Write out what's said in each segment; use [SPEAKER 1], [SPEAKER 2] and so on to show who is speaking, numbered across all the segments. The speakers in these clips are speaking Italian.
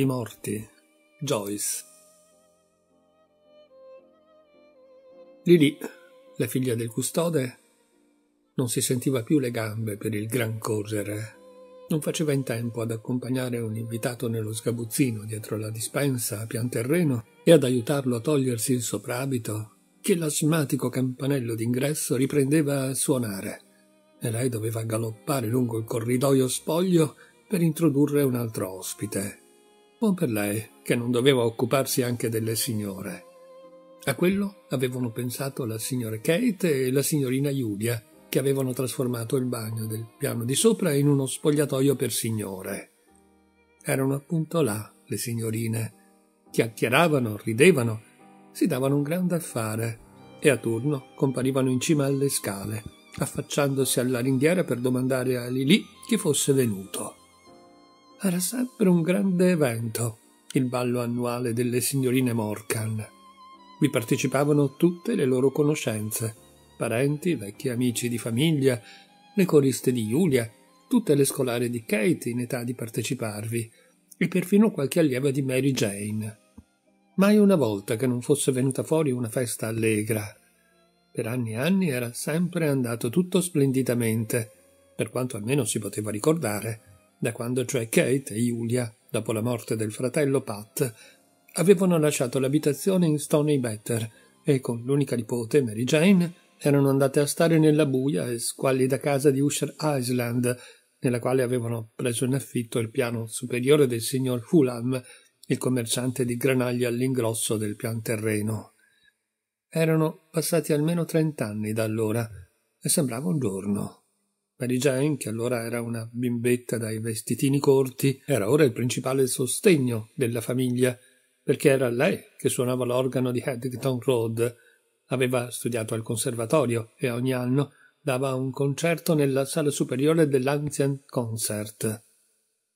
[SPEAKER 1] I morti. Joyce. Lili, la figlia del custode, non si sentiva più le gambe per il gran correre. Non faceva in tempo ad accompagnare un invitato nello sgabuzzino dietro la dispensa a pian terreno e ad aiutarlo a togliersi il soprabito, che l'asmatico campanello d'ingresso riprendeva a suonare e lei doveva galoppare lungo il corridoio spoglio per introdurre un altro ospite. Buon per lei, che non doveva occuparsi anche delle signore. A quello avevano pensato la signora Kate e la signorina Julia, che avevano trasformato il bagno del piano di sopra in uno spogliatoio per signore. Erano appunto là le signorine. Chiacchieravano, ridevano, si davano un gran da fare e a turno comparivano in cima alle scale, affacciandosi alla ringhiera per domandare a Lili chi fosse venuto era sempre un grande evento, il ballo annuale delle signorine Morcan. Vi partecipavano tutte le loro conoscenze, parenti, vecchi amici di famiglia, le coriste di Giulia, tutte le scolare di Kate in età di parteciparvi, e perfino qualche allieva di Mary Jane. Mai una volta che non fosse venuta fuori una festa allegra. Per anni e anni era sempre andato tutto splendidamente, per quanto almeno si poteva ricordare da quando cioè Kate e Julia, dopo la morte del fratello Pat, avevano lasciato l'abitazione in Stoney Better e con l'unica nipote, Mary Jane, erano andate a stare nella buia e squallida casa di Usher Island, nella quale avevano preso in affitto il piano superiore del signor Fulham, il commerciante di granaglia all'ingrosso del pian terreno. Erano passati almeno trent'anni da allora e sembrava un giorno. Mary Jane, che allora era una bimbetta dai vestitini corti, era ora il principale sostegno della famiglia, perché era lei che suonava l'organo di Haddington Road. Aveva studiato al conservatorio e ogni anno dava un concerto nella sala superiore dell'Ancient Concert.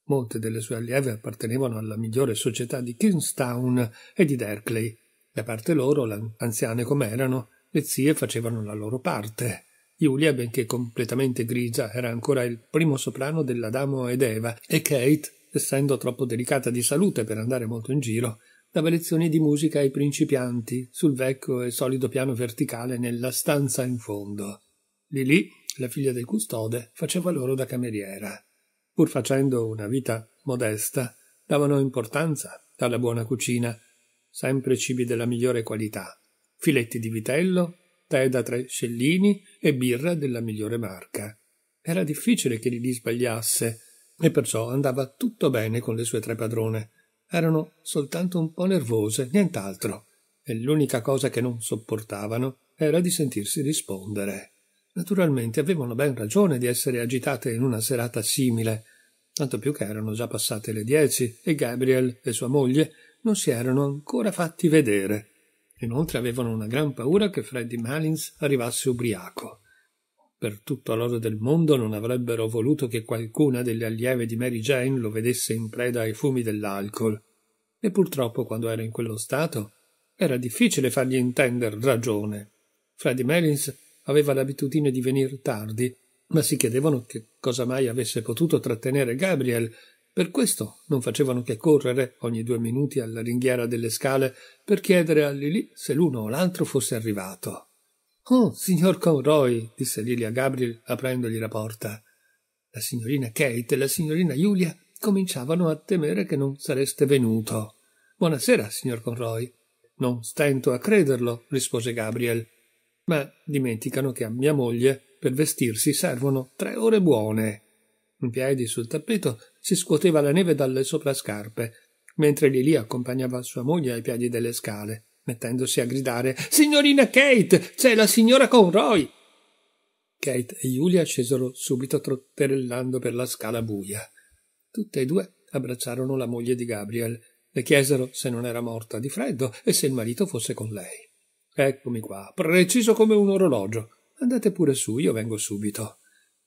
[SPEAKER 1] Molte delle sue allieve appartenevano alla migliore società di Kingstown e di Derkley. Da parte loro, anziane com'erano, le zie facevano la loro parte. Giulia, benché completamente grigia, era ancora il primo soprano dell'Adamo ed Eva e Kate, essendo troppo delicata di salute per andare molto in giro, dava lezioni di musica ai principianti sul vecchio e solido piano verticale nella stanza in fondo. Lilì, la figlia del custode, faceva loro da cameriera. Pur facendo una vita modesta, davano importanza alla buona cucina, sempre cibi della migliore qualità, filetti di vitello, tè da tre scellini, e birra della migliore marca. Era difficile che Lili sbagliasse, e perciò andava tutto bene con le sue tre padrone. Erano soltanto un po' nervose, nient'altro, e l'unica cosa che non sopportavano era di sentirsi rispondere. Naturalmente avevano ben ragione di essere agitate in una serata simile, tanto più che erano già passate le dieci e Gabriel e sua moglie non si erano ancora fatti vedere. Inoltre avevano una gran paura che Freddy Malins arrivasse ubriaco. Per tutto l'oro del mondo non avrebbero voluto che qualcuna delle allieve di Mary Jane lo vedesse in preda ai fumi dell'alcol. E purtroppo, quando era in quello stato, era difficile fargli intender ragione. Freddy Malins aveva l'abitudine di venire tardi, ma si chiedevano che cosa mai avesse potuto trattenere Gabriel per questo non facevano che correre ogni due minuti alla ringhiera delle scale per chiedere a Lili se l'uno o l'altro fosse arrivato. Oh, signor Conroy, disse Lili a Gabriel aprendogli la porta. La signorina Kate e la signorina Giulia cominciavano a temere che non sareste venuto. Buonasera, signor Conroy. Non stento a crederlo, rispose Gabriel. Ma dimenticano che a mia moglie per vestirsi servono tre ore buone in piedi sul tappeto, si scuoteva la neve dalle soprascarpe, mentre Lili accompagnava sua moglie ai piedi delle scale, mettendosi a gridare Signorina Kate, c'è la signora Conroy! Kate e Julia scesero subito trotterellando per la scala buia. Tutte e due abbracciarono la moglie di Gabriel, le chiesero se non era morta di freddo e se il marito fosse con lei. Eccomi qua, preciso come un orologio. Andate pure su, io vengo subito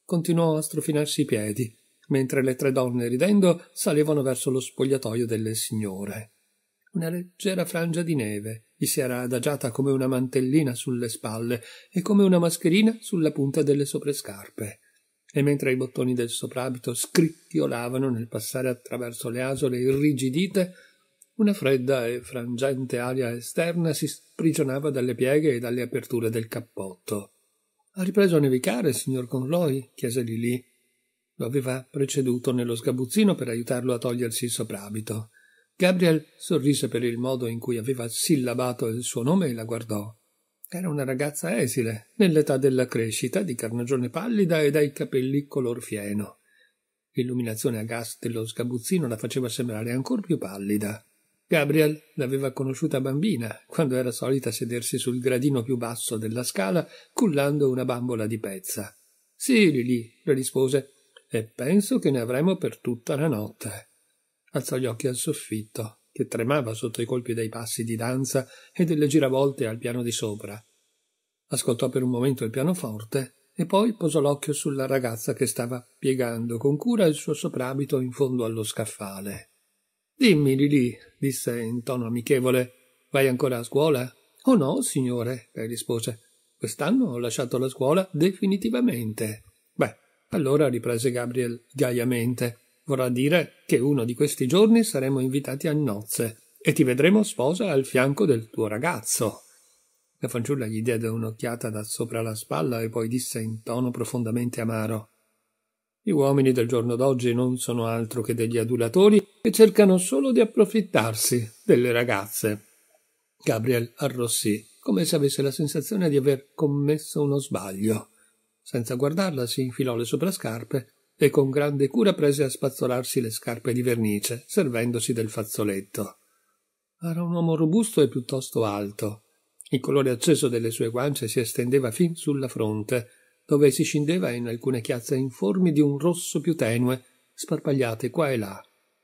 [SPEAKER 1] continuò a strofinarsi i piedi, mentre le tre donne, ridendo, salivano verso lo spogliatoio delle signore. Una leggera frangia di neve gli si era adagiata come una mantellina sulle spalle e come una mascherina sulla punta delle soprescarpe. E mentre i bottoni del soprabito scricchiolavano nel passare attraverso le asole irrigidite, una fredda e frangente aria esterna si sprigionava dalle pieghe e dalle aperture del cappotto. Ha ripreso a nevicare il signor Conroy? chiese Lili. Lo aveva preceduto nello sgabuzzino per aiutarlo a togliersi il soprabito. Gabriel sorrise per il modo in cui aveva sillabato il suo nome e la guardò. Era una ragazza esile, nell'età della crescita, di carnagione pallida e dai capelli color fieno. L'illuminazione a gas dello sgabuzzino la faceva sembrare ancor più pallida. Gabriel l'aveva conosciuta bambina, quando era solita sedersi sul gradino più basso della scala, cullando una bambola di pezza. Sì, Lili, le rispose, e penso che ne avremo per tutta la notte. Alzò gli occhi al soffitto, che tremava sotto i colpi dei passi di danza e delle giravolte al piano di sopra. Ascoltò per un momento il pianoforte e poi posò l'occhio sulla ragazza che stava piegando con cura il suo soprabito in fondo allo scaffale. Dimmi, Lili, disse in tono amichevole, vai ancora a scuola? Oh no, signore, lei rispose. Quest'anno ho lasciato la scuola definitivamente. Beh, allora riprese Gabriel gaiamente. Vorrà dire che uno di questi giorni saremo invitati a nozze e ti vedremo sposa al fianco del tuo ragazzo. La fanciulla gli diede un'occhiata da sopra la spalla e poi disse in tono profondamente amaro gli uomini del giorno d'oggi non sono altro che degli adulatori e cercano solo di approfittarsi delle ragazze. Gabriel arrossì, come se avesse la sensazione di aver commesso uno sbaglio. Senza guardarla si infilò le soprascarpe e con grande cura prese a spazzolarsi le scarpe di vernice, servendosi del fazzoletto. Era un uomo robusto e piuttosto alto. Il colore acceso delle sue guance si estendeva fin sulla fronte dove si scendeva in alcune chiazze informi di un rosso più tenue, sparpagliate qua e là,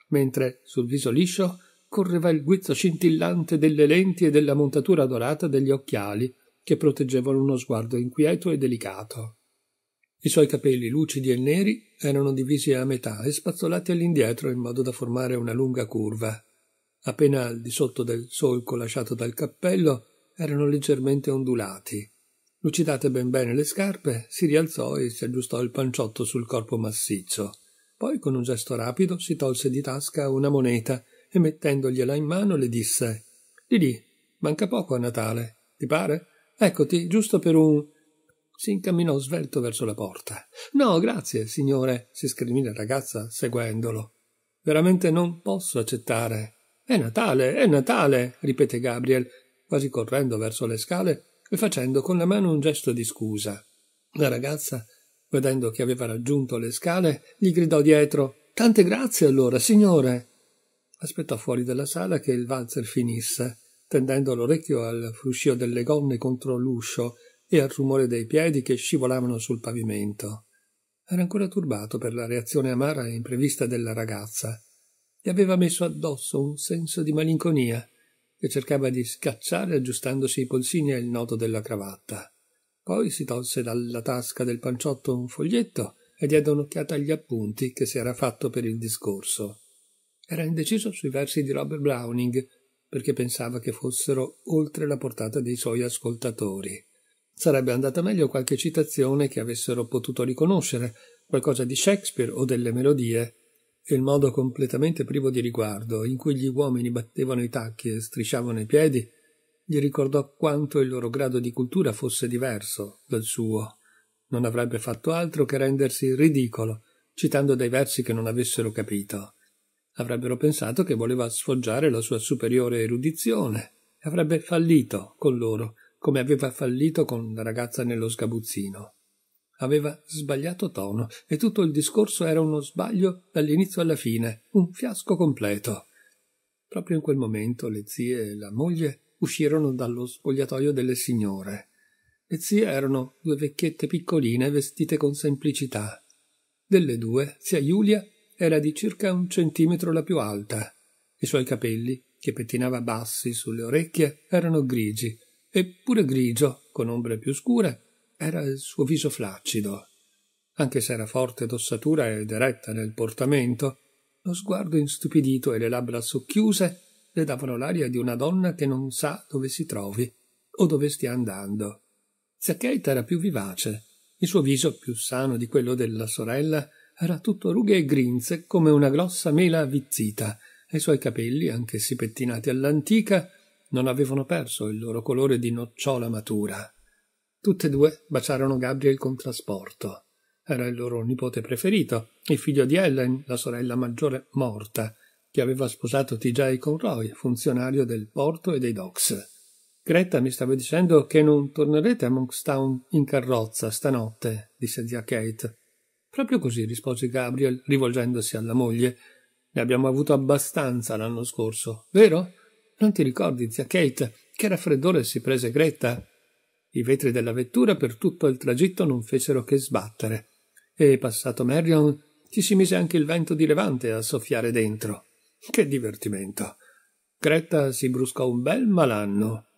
[SPEAKER 1] mentre sul viso liscio correva il guizzo scintillante delle lenti e della montatura dorata degli occhiali che proteggevano uno sguardo inquieto e delicato. I suoi capelli lucidi e neri erano divisi a metà e spazzolati all'indietro in modo da formare una lunga curva. Appena al di sotto del solco lasciato dal cappello erano leggermente ondulati. Lucidate ben bene le scarpe, si rialzò e si aggiustò il panciotto sul corpo massiccio. Poi, con un gesto rapido, si tolse di tasca una moneta e mettendogliela in mano le disse: Didì, manca poco a Natale, ti pare? Eccoti, giusto per un. Si incamminò svelto verso la porta. No, grazie, signore, si scrivì la ragazza, seguendolo. Veramente non posso accettare. È Natale, è Natale, ripete Gabriel, quasi correndo verso le scale e facendo con la mano un gesto di scusa. La ragazza, vedendo che aveva raggiunto le scale, gli gridò dietro Tante grazie allora, signore. Aspettò fuori dalla sala che il valzer finisse, tendendo l'orecchio al fruscio delle gonne contro l'uscio e al rumore dei piedi che scivolavano sul pavimento. Era ancora turbato per la reazione amara e imprevista della ragazza. Gli aveva messo addosso un senso di malinconia che cercava di scacciare aggiustandosi i polsini e il nodo della cravatta. Poi si tolse dalla tasca del panciotto un foglietto e diede un'occhiata agli appunti che si era fatto per il discorso. Era indeciso sui versi di Robert Browning, perché pensava che fossero oltre la portata dei suoi ascoltatori. Sarebbe andata meglio qualche citazione che avessero potuto riconoscere, qualcosa di Shakespeare o delle melodie, e il modo completamente privo di riguardo in cui gli uomini battevano i tacchi e strisciavano i piedi gli ricordò quanto il loro grado di cultura fosse diverso dal suo. Non avrebbe fatto altro che rendersi ridicolo, citando dei versi che non avessero capito. Avrebbero pensato che voleva sfoggiare la sua superiore erudizione e avrebbe fallito con loro, come aveva fallito con la ragazza nello sgabuzzino aveva sbagliato tono e tutto il discorso era uno sbaglio dall'inizio alla fine, un fiasco completo. Proprio in quel momento le zie e la moglie uscirono dallo spogliatoio delle signore. Le zie erano due vecchiette piccoline vestite con semplicità. Delle due, zia Giulia era di circa un centimetro la più alta. I suoi capelli, che pettinava bassi sulle orecchie, erano grigi, eppure grigio, con ombre più scure, era il suo viso flaccido. Anche se era forte d'ossatura ed eretta nel portamento, lo sguardo instupidito e le labbra socchiuse le davano l'aria di una donna che non sa dove si trovi o dove stia andando. Zaccheita era più vivace, il suo viso più sano di quello della sorella era tutto rughe e grinze come una grossa mela avvizzita e i suoi capelli, anch'essi pettinati all'antica, non avevano perso il loro colore di nocciola matura. Tutte e due baciarono Gabriel con trasporto. Era il loro nipote preferito, il figlio di Ellen, la sorella maggiore morta, che aveva sposato T.J. Conroy, funzionario del porto e dei docks. Greta mi stava dicendo che non tornerete a Monkstown in carrozza stanotte, disse zia Kate. Proprio così, rispose Gabriel, rivolgendosi alla moglie. Ne abbiamo avuto abbastanza l'anno scorso, vero? Non ti ricordi, zia Kate, che raffreddore si prese Greta? I vetri della vettura per tutto il tragitto non fecero che sbattere. E passato Marion ci si mise anche il vento di levante a soffiare dentro. Che divertimento! Gretta si bruscò un bel malanno.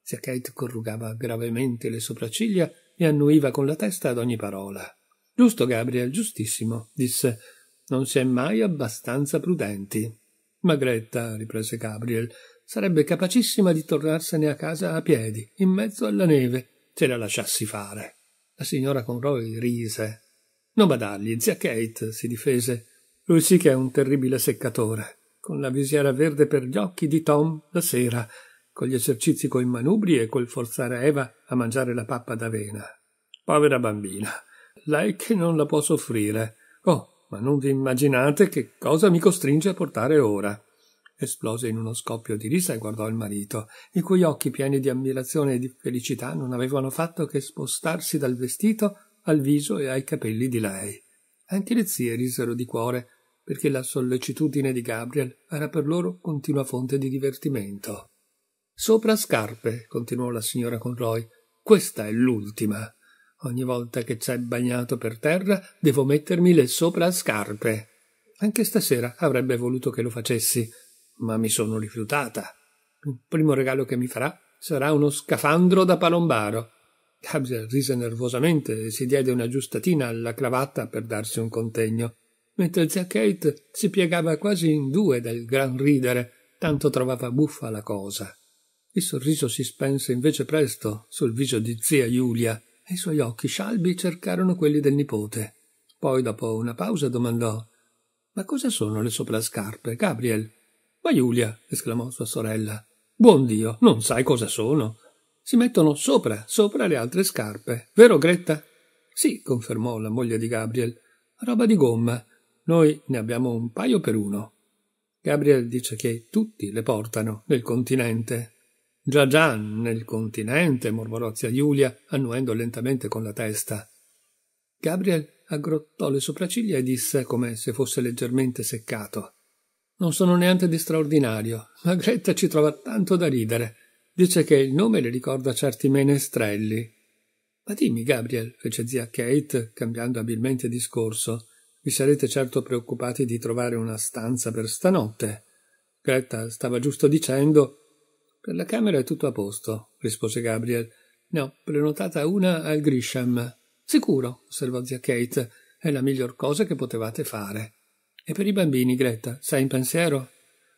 [SPEAKER 1] Sia Kate corrugava gravemente le sopracciglia e annuiva con la testa ad ogni parola. Giusto, Gabriel, giustissimo, disse. Non si è mai abbastanza prudenti. Ma Gretta, riprese Gabriel, sarebbe capacissima di tornarsene a casa a piedi, in mezzo alla neve, se la lasciassi fare. La signora Conroy rise. Non badargli, zia Kate, si difese. Lui sì che è un terribile seccatore, con la visiera verde per gli occhi di Tom la sera, con gli esercizi coi manubri e col forzare Eva a mangiare la pappa d'avena. Povera bambina, lei che non la può soffrire. Oh, ma non vi immaginate che cosa mi costringe a portare ora esplose in uno scoppio di risa e guardò il marito, i cui occhi pieni di ammirazione e di felicità non avevano fatto che spostarsi dal vestito al viso e ai capelli di lei. Anche le zie risero di cuore, perché la sollecitudine di Gabriel era per loro continua fonte di divertimento. Sopra scarpe, continuò la signora Conroy, questa è l'ultima. Ogni volta che c'è bagnato per terra devo mettermi le sopra scarpe. Anche stasera avrebbe voluto che lo facessi, ma mi sono rifiutata. Il primo regalo che mi farà sarà uno scafandro da palombaro. Gabriel rise nervosamente e si diede una giustatina alla cravatta per darsi un contegno, mentre zia Kate si piegava quasi in due dal gran ridere, tanto trovava buffa la cosa. Il sorriso si spense invece presto sul viso di zia Giulia e i suoi occhi scialbi cercarono quelli del nipote. Poi, dopo una pausa, domandò: Ma cosa sono le soprascarpe, Gabriel? Ma Giulia, esclamò sua sorella, buon Dio, non sai cosa sono. Si mettono sopra, sopra le altre scarpe, vero Gretta? Sì, confermò la moglie di Gabriel. Roba di gomma. Noi ne abbiamo un paio per uno. Gabriel dice che tutti le portano nel continente. Già già, nel continente, mormorò zia Giulia, annuendo lentamente con la testa. Gabriel aggrottò le sopracciglia e disse, come se fosse leggermente seccato. Non sono neanche di straordinario, ma Gretta ci trova tanto da ridere. Dice che il nome le ricorda certi menestrelli. Ma dimmi, Gabriel, fece zia Kate, cambiando abilmente discorso, vi sarete certo preoccupati di trovare una stanza per stanotte. Gretta stava giusto dicendo. Per la camera è tutto a posto, rispose Gabriel. Ne ho prenotata una al Grisham. Sicuro, osservò zia Kate, è la miglior cosa che potevate fare. E per i bambini, Greta, sei in pensiero?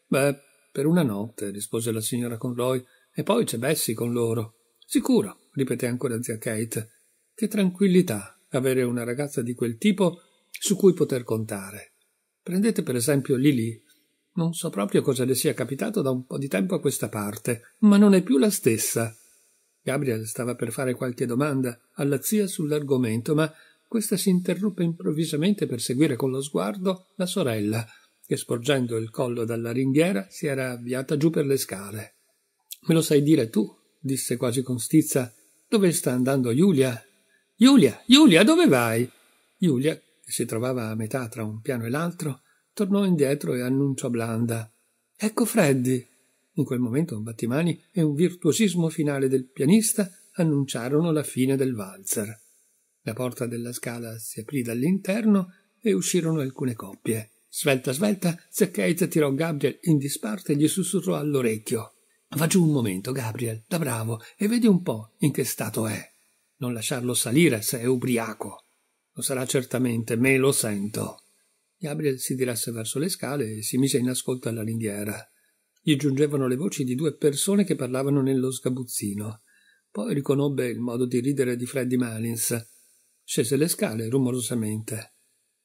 [SPEAKER 1] Beh, per una notte, rispose la signora Conroy, e poi c'è Bessie con loro. Sicuro, ripeté ancora zia Kate. Che tranquillità avere una ragazza di quel tipo su cui poter contare. Prendete per esempio Lily. Non so proprio cosa le sia capitato da un po' di tempo a questa parte, ma non è più la stessa. Gabriel stava per fare qualche domanda alla zia sull'argomento, ma questa si interruppe improvvisamente per seguire con lo sguardo la sorella, che sporgendo il collo dalla ringhiera si era avviata giù per le scale. Me lo sai dire tu, disse quasi con stizza, dove sta andando Giulia? Giulia, Giulia, dove vai? Giulia, che si trovava a metà tra un piano e l'altro, tornò indietro e annunciò blanda. Ecco Freddi. In quel momento un battimani e un virtuosismo finale del pianista annunciarono la fine del valzer. La porta della scala si aprì dall'interno e uscirono alcune coppie. Svelta svelta, Zeccate tirò Gabriel in disparte e gli sussurrò all'orecchio. Va giù un momento, Gabriel, da bravo, e vedi un po' in che stato è. Non lasciarlo salire se è ubriaco. Lo sarà certamente, me lo sento. Gabriel si diresse verso le scale e si mise in ascolto alla ringhiera. Gli giungevano le voci di due persone che parlavano nello sgabuzzino. Poi riconobbe il modo di ridere di Freddy Malins scese le scale rumorosamente.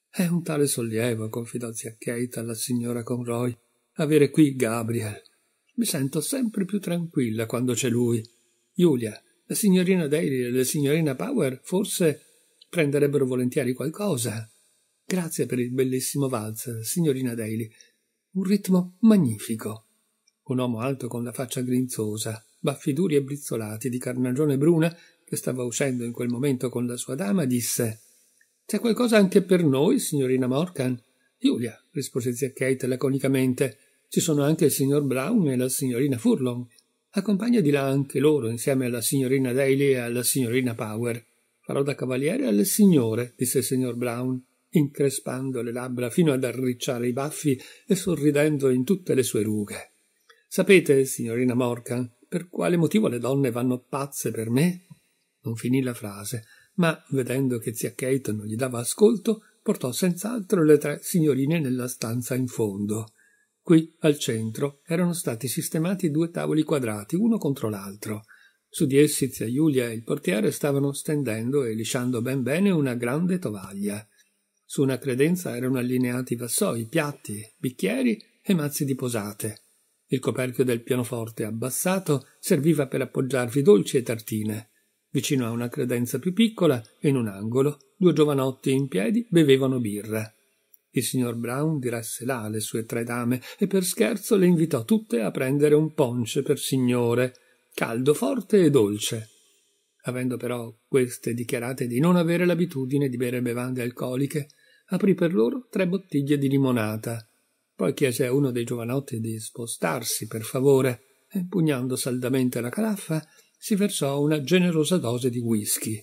[SPEAKER 1] È un tale sollievo, confidò zia Kate alla signora Conroy, avere qui Gabriel. Mi sento sempre più tranquilla quando c'è lui. Giulia, la signorina Daly e la signorina Power forse prenderebbero volentieri qualcosa. Grazie per il bellissimo valzer, signorina Daly. Un ritmo magnifico. Un uomo alto con la faccia grinzosa, baffi duri e brizzolati, di carnagione bruna, che stava uscendo in quel momento con la sua dama, disse C'è qualcosa anche per noi, signorina Morgan?» Giulia, rispose zia Kate laconicamente, ci sono anche il signor Brown e la signorina Furlong. Accompagna di là anche loro, insieme alla signorina Daly e alla signorina Power. Farò da cavaliere alle signore, disse il signor Brown, increspando le labbra fino ad arricciare i baffi e sorridendo in tutte le sue rughe. Sapete, signorina Morgan, per quale motivo le donne vanno pazze per me? Non finì la frase, ma vedendo che zia Kate non gli dava ascolto, portò senz'altro le tre signorine nella stanza in fondo. Qui, al centro, erano stati sistemati due tavoli quadrati, uno contro l'altro. Su di essi zia Giulia e il portiere stavano stendendo e lisciando ben bene una grande tovaglia. Su una credenza erano allineati vassoi, piatti, bicchieri e mazzi di posate. Il coperchio del pianoforte abbassato serviva per appoggiarvi dolci e tartine. Vicino a una credenza più piccola, in un angolo, due giovanotti in piedi bevevano birra. Il signor Brown diresse là le sue tre dame e per scherzo le invitò tutte a prendere un ponce per signore, caldo, forte e dolce. Avendo però queste dichiarate di non avere l'abitudine di bere bevande alcoliche, aprì per loro tre bottiglie di limonata. Poi chiese a uno dei giovanotti di spostarsi, per favore, e pugnando saldamente la calaffa, si versò una generosa dose di whisky.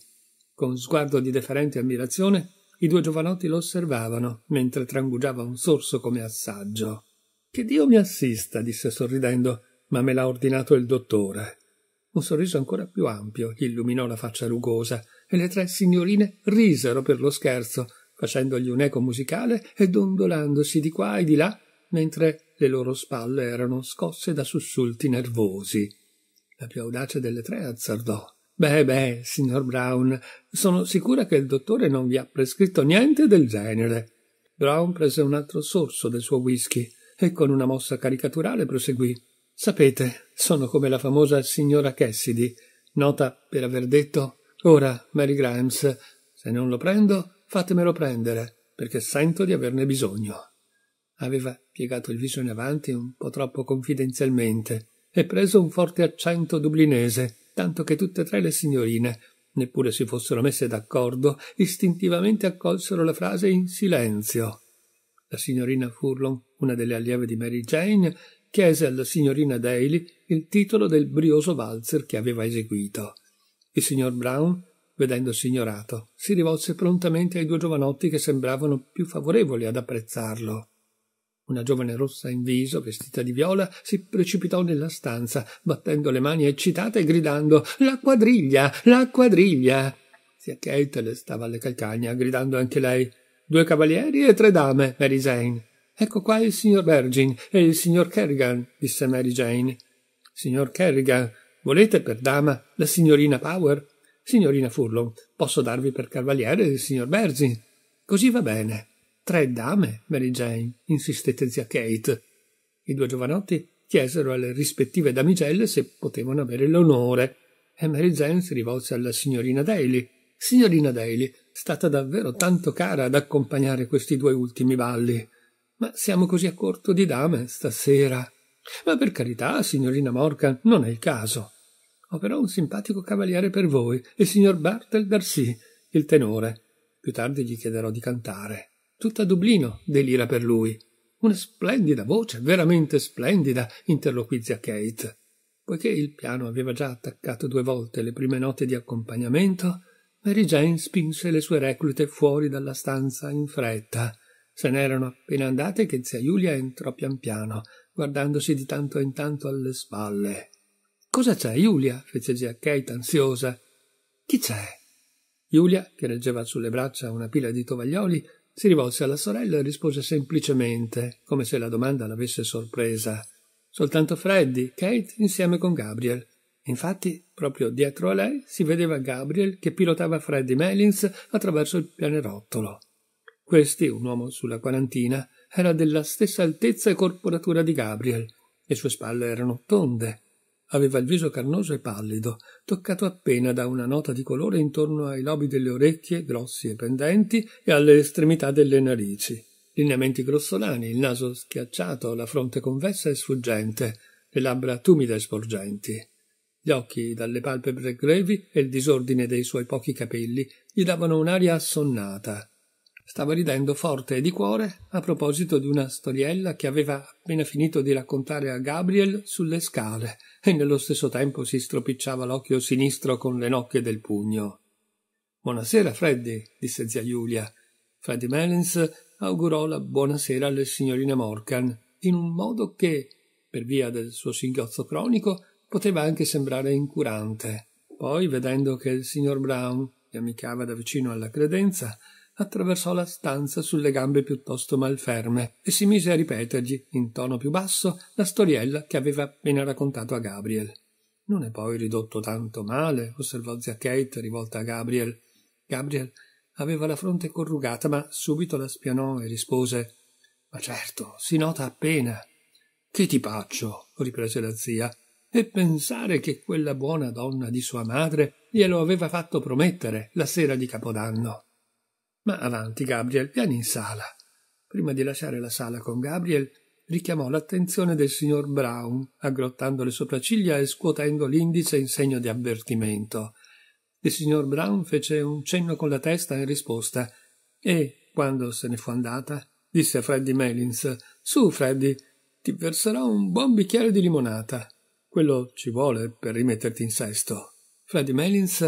[SPEAKER 1] Con sguardo di deferente ammirazione, i due giovanotti lo osservavano mentre trangugiava un sorso come assaggio. Che Dio mi assista, disse sorridendo, ma me l'ha ordinato il dottore. Un sorriso ancora più ampio gli illuminò la faccia rugosa e le tre signorine risero per lo scherzo, facendogli un eco musicale e dondolandosi di qua e di là, mentre le loro spalle erano scosse da sussulti nervosi la più audace delle tre azzardò. Beh, beh, signor Brown, sono sicura che il dottore non vi ha prescritto niente del genere. Brown prese un altro sorso del suo whisky e con una mossa caricaturale proseguì. Sapete, sono come la famosa signora Cassidy, nota per aver detto Ora, Mary Grimes, se non lo prendo, fatemelo prendere, perché sento di averne bisogno. Aveva piegato il viso in avanti un po' troppo confidenzialmente e preso un forte accento dublinese, tanto che tutte e tre le signorine, neppure si fossero messe d'accordo, istintivamente accolsero la frase in silenzio. La signorina Furlong, una delle allieve di Mary Jane, chiese alla signorina Daly il titolo del brioso valzer che aveva eseguito. Il signor Brown, vedendosi ignorato, si rivolse prontamente ai due giovanotti che sembravano più favorevoli ad apprezzarlo. Una giovane rossa in viso, vestita di viola, si precipitò nella stanza, battendo le mani eccitate e gridando La quadriglia! La quadriglia! Zia Kate le stava alle calcagna, gridando anche lei Due cavalieri e tre dame, Mary Jane. Ecco qua il signor Bergin e il signor Kerrigan, disse Mary Jane. Signor Kerrigan, volete per dama la signorina Power? Signorina Furlong, posso darvi per cavaliere il signor Bergin?» Così va bene. Tre dame, Mary Jane, insistette zia Kate. I due giovanotti chiesero alle rispettive damigelle se potevano avere l'onore e Mary Jane si rivolse alla signorina Daly. Signorina Daly, stata davvero tanto cara ad accompagnare questi due ultimi balli. Ma siamo così a corto di dame stasera. Ma per carità, signorina Morgan, non è il caso. Ho però un simpatico cavaliere per voi, il signor Bartel Darcy, il tenore. Più tardi gli chiederò di cantare tutta Dublino delira per lui. Una splendida voce, veramente splendida, interloquizia Kate. Poiché il piano aveva già attaccato due volte le prime note di accompagnamento, Mary Jane spinse le sue reclute fuori dalla stanza in fretta. Se n'erano appena andate che zia Giulia entrò pian piano, guardandosi di tanto in tanto alle spalle. Cosa c'è, Giulia? fece zia Kate ansiosa. Chi c'è? Giulia, che reggeva sulle braccia una pila di tovaglioli, si rivolse alla sorella e rispose semplicemente, come se la domanda l'avesse sorpresa. Soltanto Freddy, Kate insieme con Gabriel. Infatti, proprio dietro a lei si vedeva Gabriel che pilotava Freddy Melins attraverso il pianerottolo. Questi, un uomo sulla quarantina, era della stessa altezza e corporatura di Gabriel. Le sue spalle erano tonde, Aveva il viso carnoso e pallido, toccato appena da una nota di colore intorno ai lobi delle orecchie, grossi e pendenti, e alle estremità delle narici. Lineamenti grossolani, il naso schiacciato, la fronte convessa e sfuggente, le labbra tumide e sporgenti. Gli occhi, dalle palpebre grevi e il disordine dei suoi pochi capelli, gli davano un'aria assonnata. Stava ridendo forte e di cuore a proposito di una storiella che aveva appena finito di raccontare a Gabriel sulle scale, e nello stesso tempo si stropicciava l'occhio sinistro con le nocche del pugno. Buonasera, Freddy, disse zia Giulia. Freddy Melens augurò la buonasera alle signorine Morcan in un modo che, per via del suo singhiozzo cronico, poteva anche sembrare incurante. Poi, vedendo che il signor Brown amicava da vicino alla credenza, attraversò la stanza sulle gambe piuttosto malferme e si mise a ripetergli, in tono più basso, la storiella che aveva appena raccontato a Gabriel. Non è poi ridotto tanto male, osservò zia Kate rivolta a Gabriel. Gabriel aveva la fronte corrugata, ma subito la spianò e rispose Ma certo, si nota appena. Che ti faccio? riprese la zia. E pensare che quella buona donna di sua madre glielo aveva fatto promettere la sera di Capodanno. Ma avanti, Gabriel, vieni in sala. Prima di lasciare la sala con Gabriel, richiamò l'attenzione del signor Brown, aggrottando le sopracciglia e scuotendo l'indice in segno di avvertimento. Il signor Brown fece un cenno con la testa in risposta e, quando se ne fu andata, disse a Freddy Melins Su, Freddy, ti verserò un buon bicchiere di limonata. Quello ci vuole per rimetterti in sesto. Freddy Melins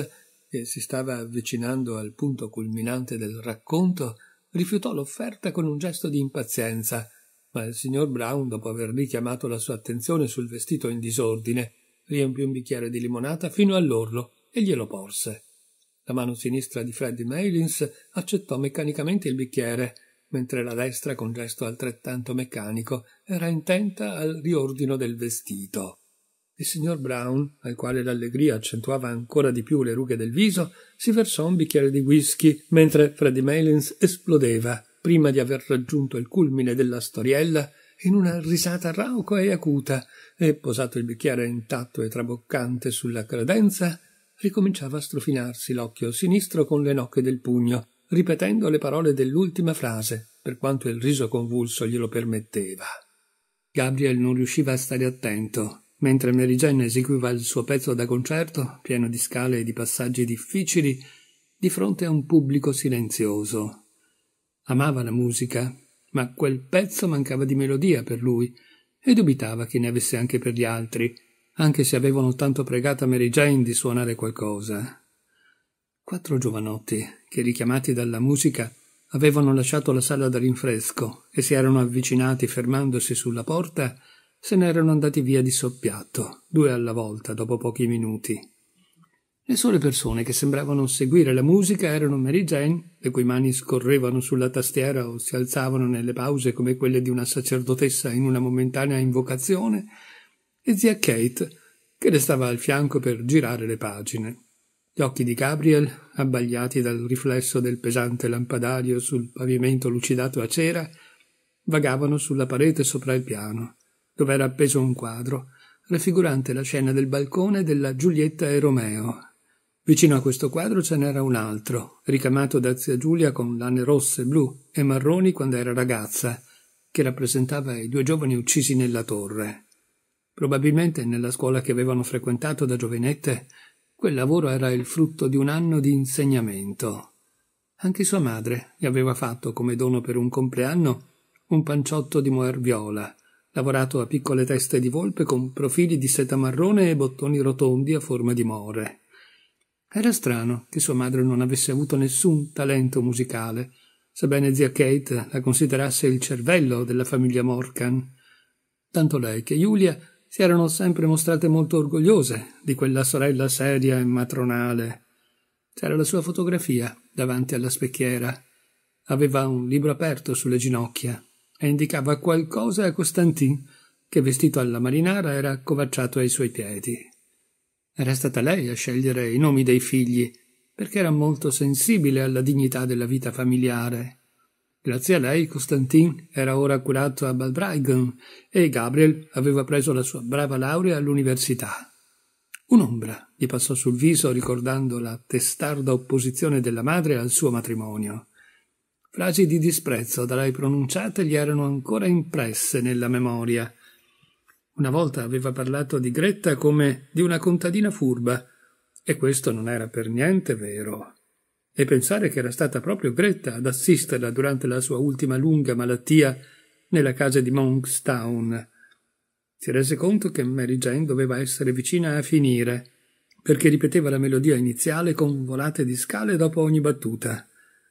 [SPEAKER 1] che si stava avvicinando al punto culminante del racconto, rifiutò l'offerta con un gesto di impazienza, ma il signor Brown, dopo aver richiamato la sua attenzione sul vestito in disordine, riempì un bicchiere di limonata fino all'orlo e glielo porse. La mano sinistra di Freddy Mailins accettò meccanicamente il bicchiere, mentre la destra, con gesto altrettanto meccanico, era intenta al riordino del vestito. Il signor Brown, al quale l'allegria accentuava ancora di più le rughe del viso, si versò un bicchiere di whisky mentre Freddy Malins esplodeva, prima di aver raggiunto il culmine della storiella, in una risata rauca e acuta, e posato il bicchiere intatto e traboccante sulla credenza, ricominciava a strofinarsi l'occhio sinistro con le nocche del pugno, ripetendo le parole dell'ultima frase, per quanto il riso convulso glielo permetteva. Gabriel non riusciva a stare attento Mentre Mary Jane eseguiva il suo pezzo da concerto, pieno di scale e di passaggi difficili, di fronte a un pubblico silenzioso. Amava la musica, ma quel pezzo mancava di melodia per lui e dubitava che ne avesse anche per gli altri, anche se avevano tanto pregata Mary Jane di suonare qualcosa. Quattro giovanotti, che richiamati dalla musica, avevano lasciato la sala da rinfresco e si erano avvicinati fermandosi sulla porta se ne erano andati via di soppiatto, due alla volta, dopo pochi minuti. Le sole persone che sembravano seguire la musica erano Mary Jane, le cui mani scorrevano sulla tastiera o si alzavano nelle pause come quelle di una sacerdotessa in una momentanea invocazione, e zia Kate, che restava al fianco per girare le pagine. Gli occhi di Gabriel, abbagliati dal riflesso del pesante lampadario sul pavimento lucidato a cera, vagavano sulla parete sopra il piano dove era appeso un quadro raffigurante la scena del balcone della Giulietta e Romeo. Vicino a questo quadro ce n'era un altro, ricamato da zia Giulia con lane rosse, blu e marroni quando era ragazza, che rappresentava i due giovani uccisi nella torre. Probabilmente nella scuola che avevano frequentato da giovinette, quel lavoro era il frutto di un anno di insegnamento. Anche sua madre gli aveva fatto come dono per un compleanno un panciotto di moer viola, lavorato a piccole teste di volpe con profili di seta marrone e bottoni rotondi a forma di more. Era strano che sua madre non avesse avuto nessun talento musicale, sebbene zia Kate la considerasse il cervello della famiglia Morgan. Tanto lei che Giulia si erano sempre mostrate molto orgogliose di quella sorella seria e matronale. C'era la sua fotografia davanti alla specchiera. Aveva un libro aperto sulle ginocchia, e indicava qualcosa a Costantin, che vestito alla marinara era accovacciato ai suoi piedi. Era stata lei a scegliere i nomi dei figli, perché era molto sensibile alla dignità della vita familiare. Grazie a lei Costantin era ora curato a Balbraigen e Gabriel aveva preso la sua brava laurea all'università. Un'ombra gli passò sul viso ricordando la testarda opposizione della madre al suo matrimonio. Frasi di disprezzo da lei pronunciate gli erano ancora impresse nella memoria. Una volta aveva parlato di Gretta come di una contadina furba, e questo non era per niente vero. E pensare che era stata proprio Gretta ad assisterla durante la sua ultima lunga malattia nella casa di Monkstown. Si rese conto che Mary Jane doveva essere vicina a finire, perché ripeteva la melodia iniziale con volate di scale dopo ogni battuta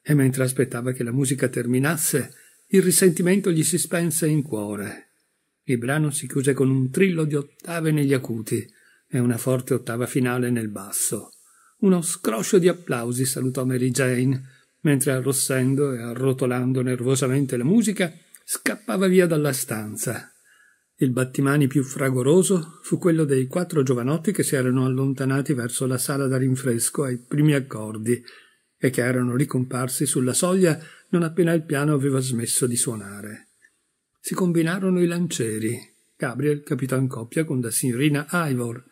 [SPEAKER 1] e mentre aspettava che la musica terminasse, il risentimento gli si spense in cuore. Il brano si chiuse con un trillo di ottave negli acuti e una forte ottava finale nel basso. Uno scroscio di applausi salutò Mary Jane, mentre arrossendo e arrotolando nervosamente la musica, scappava via dalla stanza. Il battimani più fragoroso fu quello dei quattro giovanotti che si erano allontanati verso la sala da rinfresco ai primi accordi e che erano ricomparsi sulla soglia non appena il piano aveva smesso di suonare. Si combinarono i lancieri, Gabriel capitò in coppia con la signorina Ivor,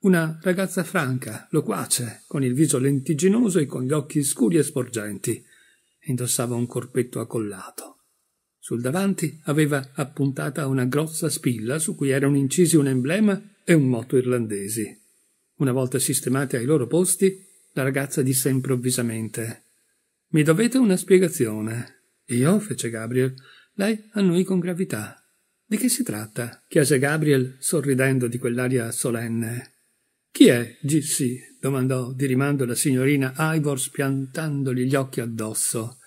[SPEAKER 1] una ragazza franca, loquace, con il viso lentiginoso e con gli occhi scuri e sporgenti. Indossava un corpetto accollato. Sul davanti aveva appuntata una grossa spilla su cui erano incisi un emblema e un moto irlandesi. Una volta sistemati ai loro posti, la ragazza disse improvvisamente Mi dovete una spiegazione. Io? fece Gabriel. Lei annui con gravità. Di che si tratta? chiese Gabriel, sorridendo di quell'aria solenne. Chi è G.C.? domandò di rimando la signorina Ivor spiantandogli gli occhi addosso.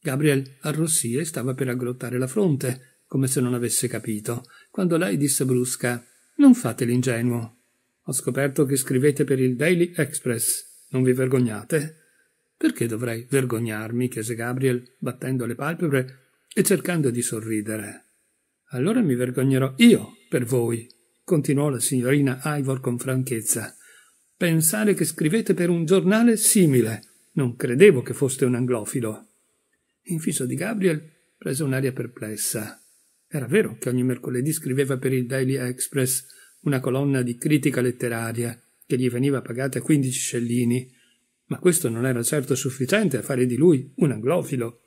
[SPEAKER 1] Gabriel arrossì e stava per aggrottare la fronte, come se non avesse capito, quando lei disse brusca Non fate l'ingenuo. Ho scoperto che scrivete per il Daily Express. Non vi vergognate? Perché dovrei vergognarmi? chiese Gabriel, battendo le palpebre e cercando di sorridere. Allora mi vergognerò io per voi, continuò la signorina Ivor con franchezza. Pensare che scrivete per un giornale simile. Non credevo che foste un anglofilo. Il viso di Gabriel prese un'aria perplessa. Era vero che ogni mercoledì scriveva per il Daily Express una colonna di critica letteraria che gli veniva pagata 15 scellini, ma questo non era certo sufficiente a fare di lui un anglofilo.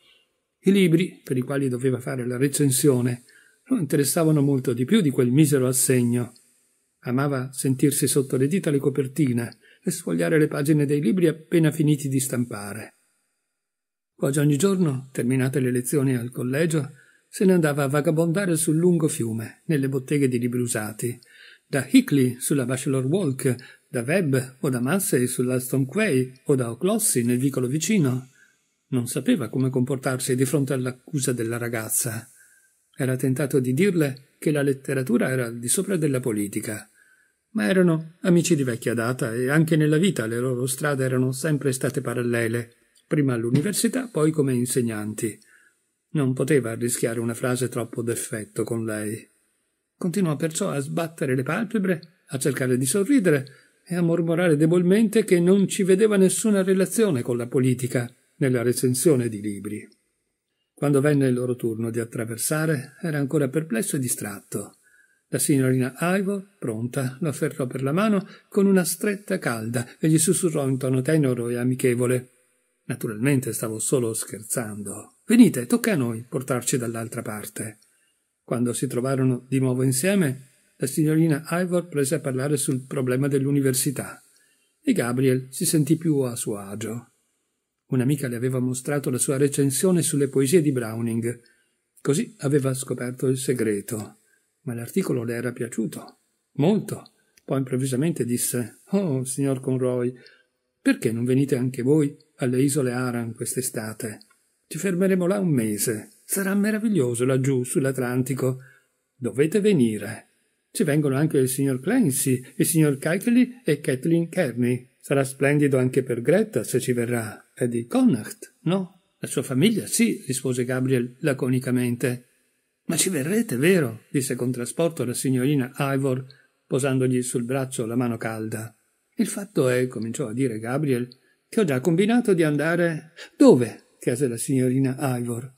[SPEAKER 1] I libri, per i quali doveva fare la recensione, lo interessavano molto di più di quel misero assegno. Amava sentirsi sotto le dita le copertine e sfogliare le pagine dei libri appena finiti di stampare. Quasi ogni giorno, terminate le lezioni al collegio, se ne andava a vagabondare sul lungo fiume, nelle botteghe di libri usati, da Hickley sulla Bachelor Walk da Webb o da Massey sull'Alston Quay o da Oclossi nel vicolo vicino. Non sapeva come comportarsi di fronte all'accusa della ragazza. Era tentato di dirle che la letteratura era al di sopra della politica. Ma erano amici di vecchia data e anche nella vita le loro strade erano sempre state parallele, prima all'università, poi come insegnanti. Non poteva arrischiare una frase troppo d'effetto con lei. Continuò perciò a sbattere le palpebre, a cercare di sorridere, e a mormorare debolmente che non ci vedeva nessuna relazione con la politica nella recensione di libri. Quando venne il loro turno di attraversare, era ancora perplesso e distratto. La signorina Ivor, pronta, lo afferrò per la mano con una stretta calda e gli sussurrò in tono tenero e amichevole. Naturalmente stavo solo scherzando. Venite, tocca a noi portarci dall'altra parte. Quando si trovarono di nuovo insieme, la signorina Ivor prese a parlare sul problema dell'università e Gabriel si sentì più a suo agio. Un'amica le aveva mostrato la sua recensione sulle poesie di Browning. Così aveva scoperto il segreto. Ma l'articolo le era piaciuto. Molto. Poi improvvisamente disse Oh, signor Conroy, perché non venite anche voi alle isole Aran quest'estate? Ci fermeremo là un mese. Sarà meraviglioso laggiù sull'Atlantico. Dovete venire. Ci vengono anche il signor Clancy, il signor Keitley e Kathleen Kearney. Sarà splendido anche per Greta se ci verrà. È di Connacht, no? La sua famiglia, sì, rispose Gabriel laconicamente. Ma ci verrete, vero? disse con trasporto la signorina Ivor, posandogli sul braccio la mano calda. Il fatto è, cominciò a dire Gabriel, che ho già combinato di andare. Dove? chiese la signorina Ivor.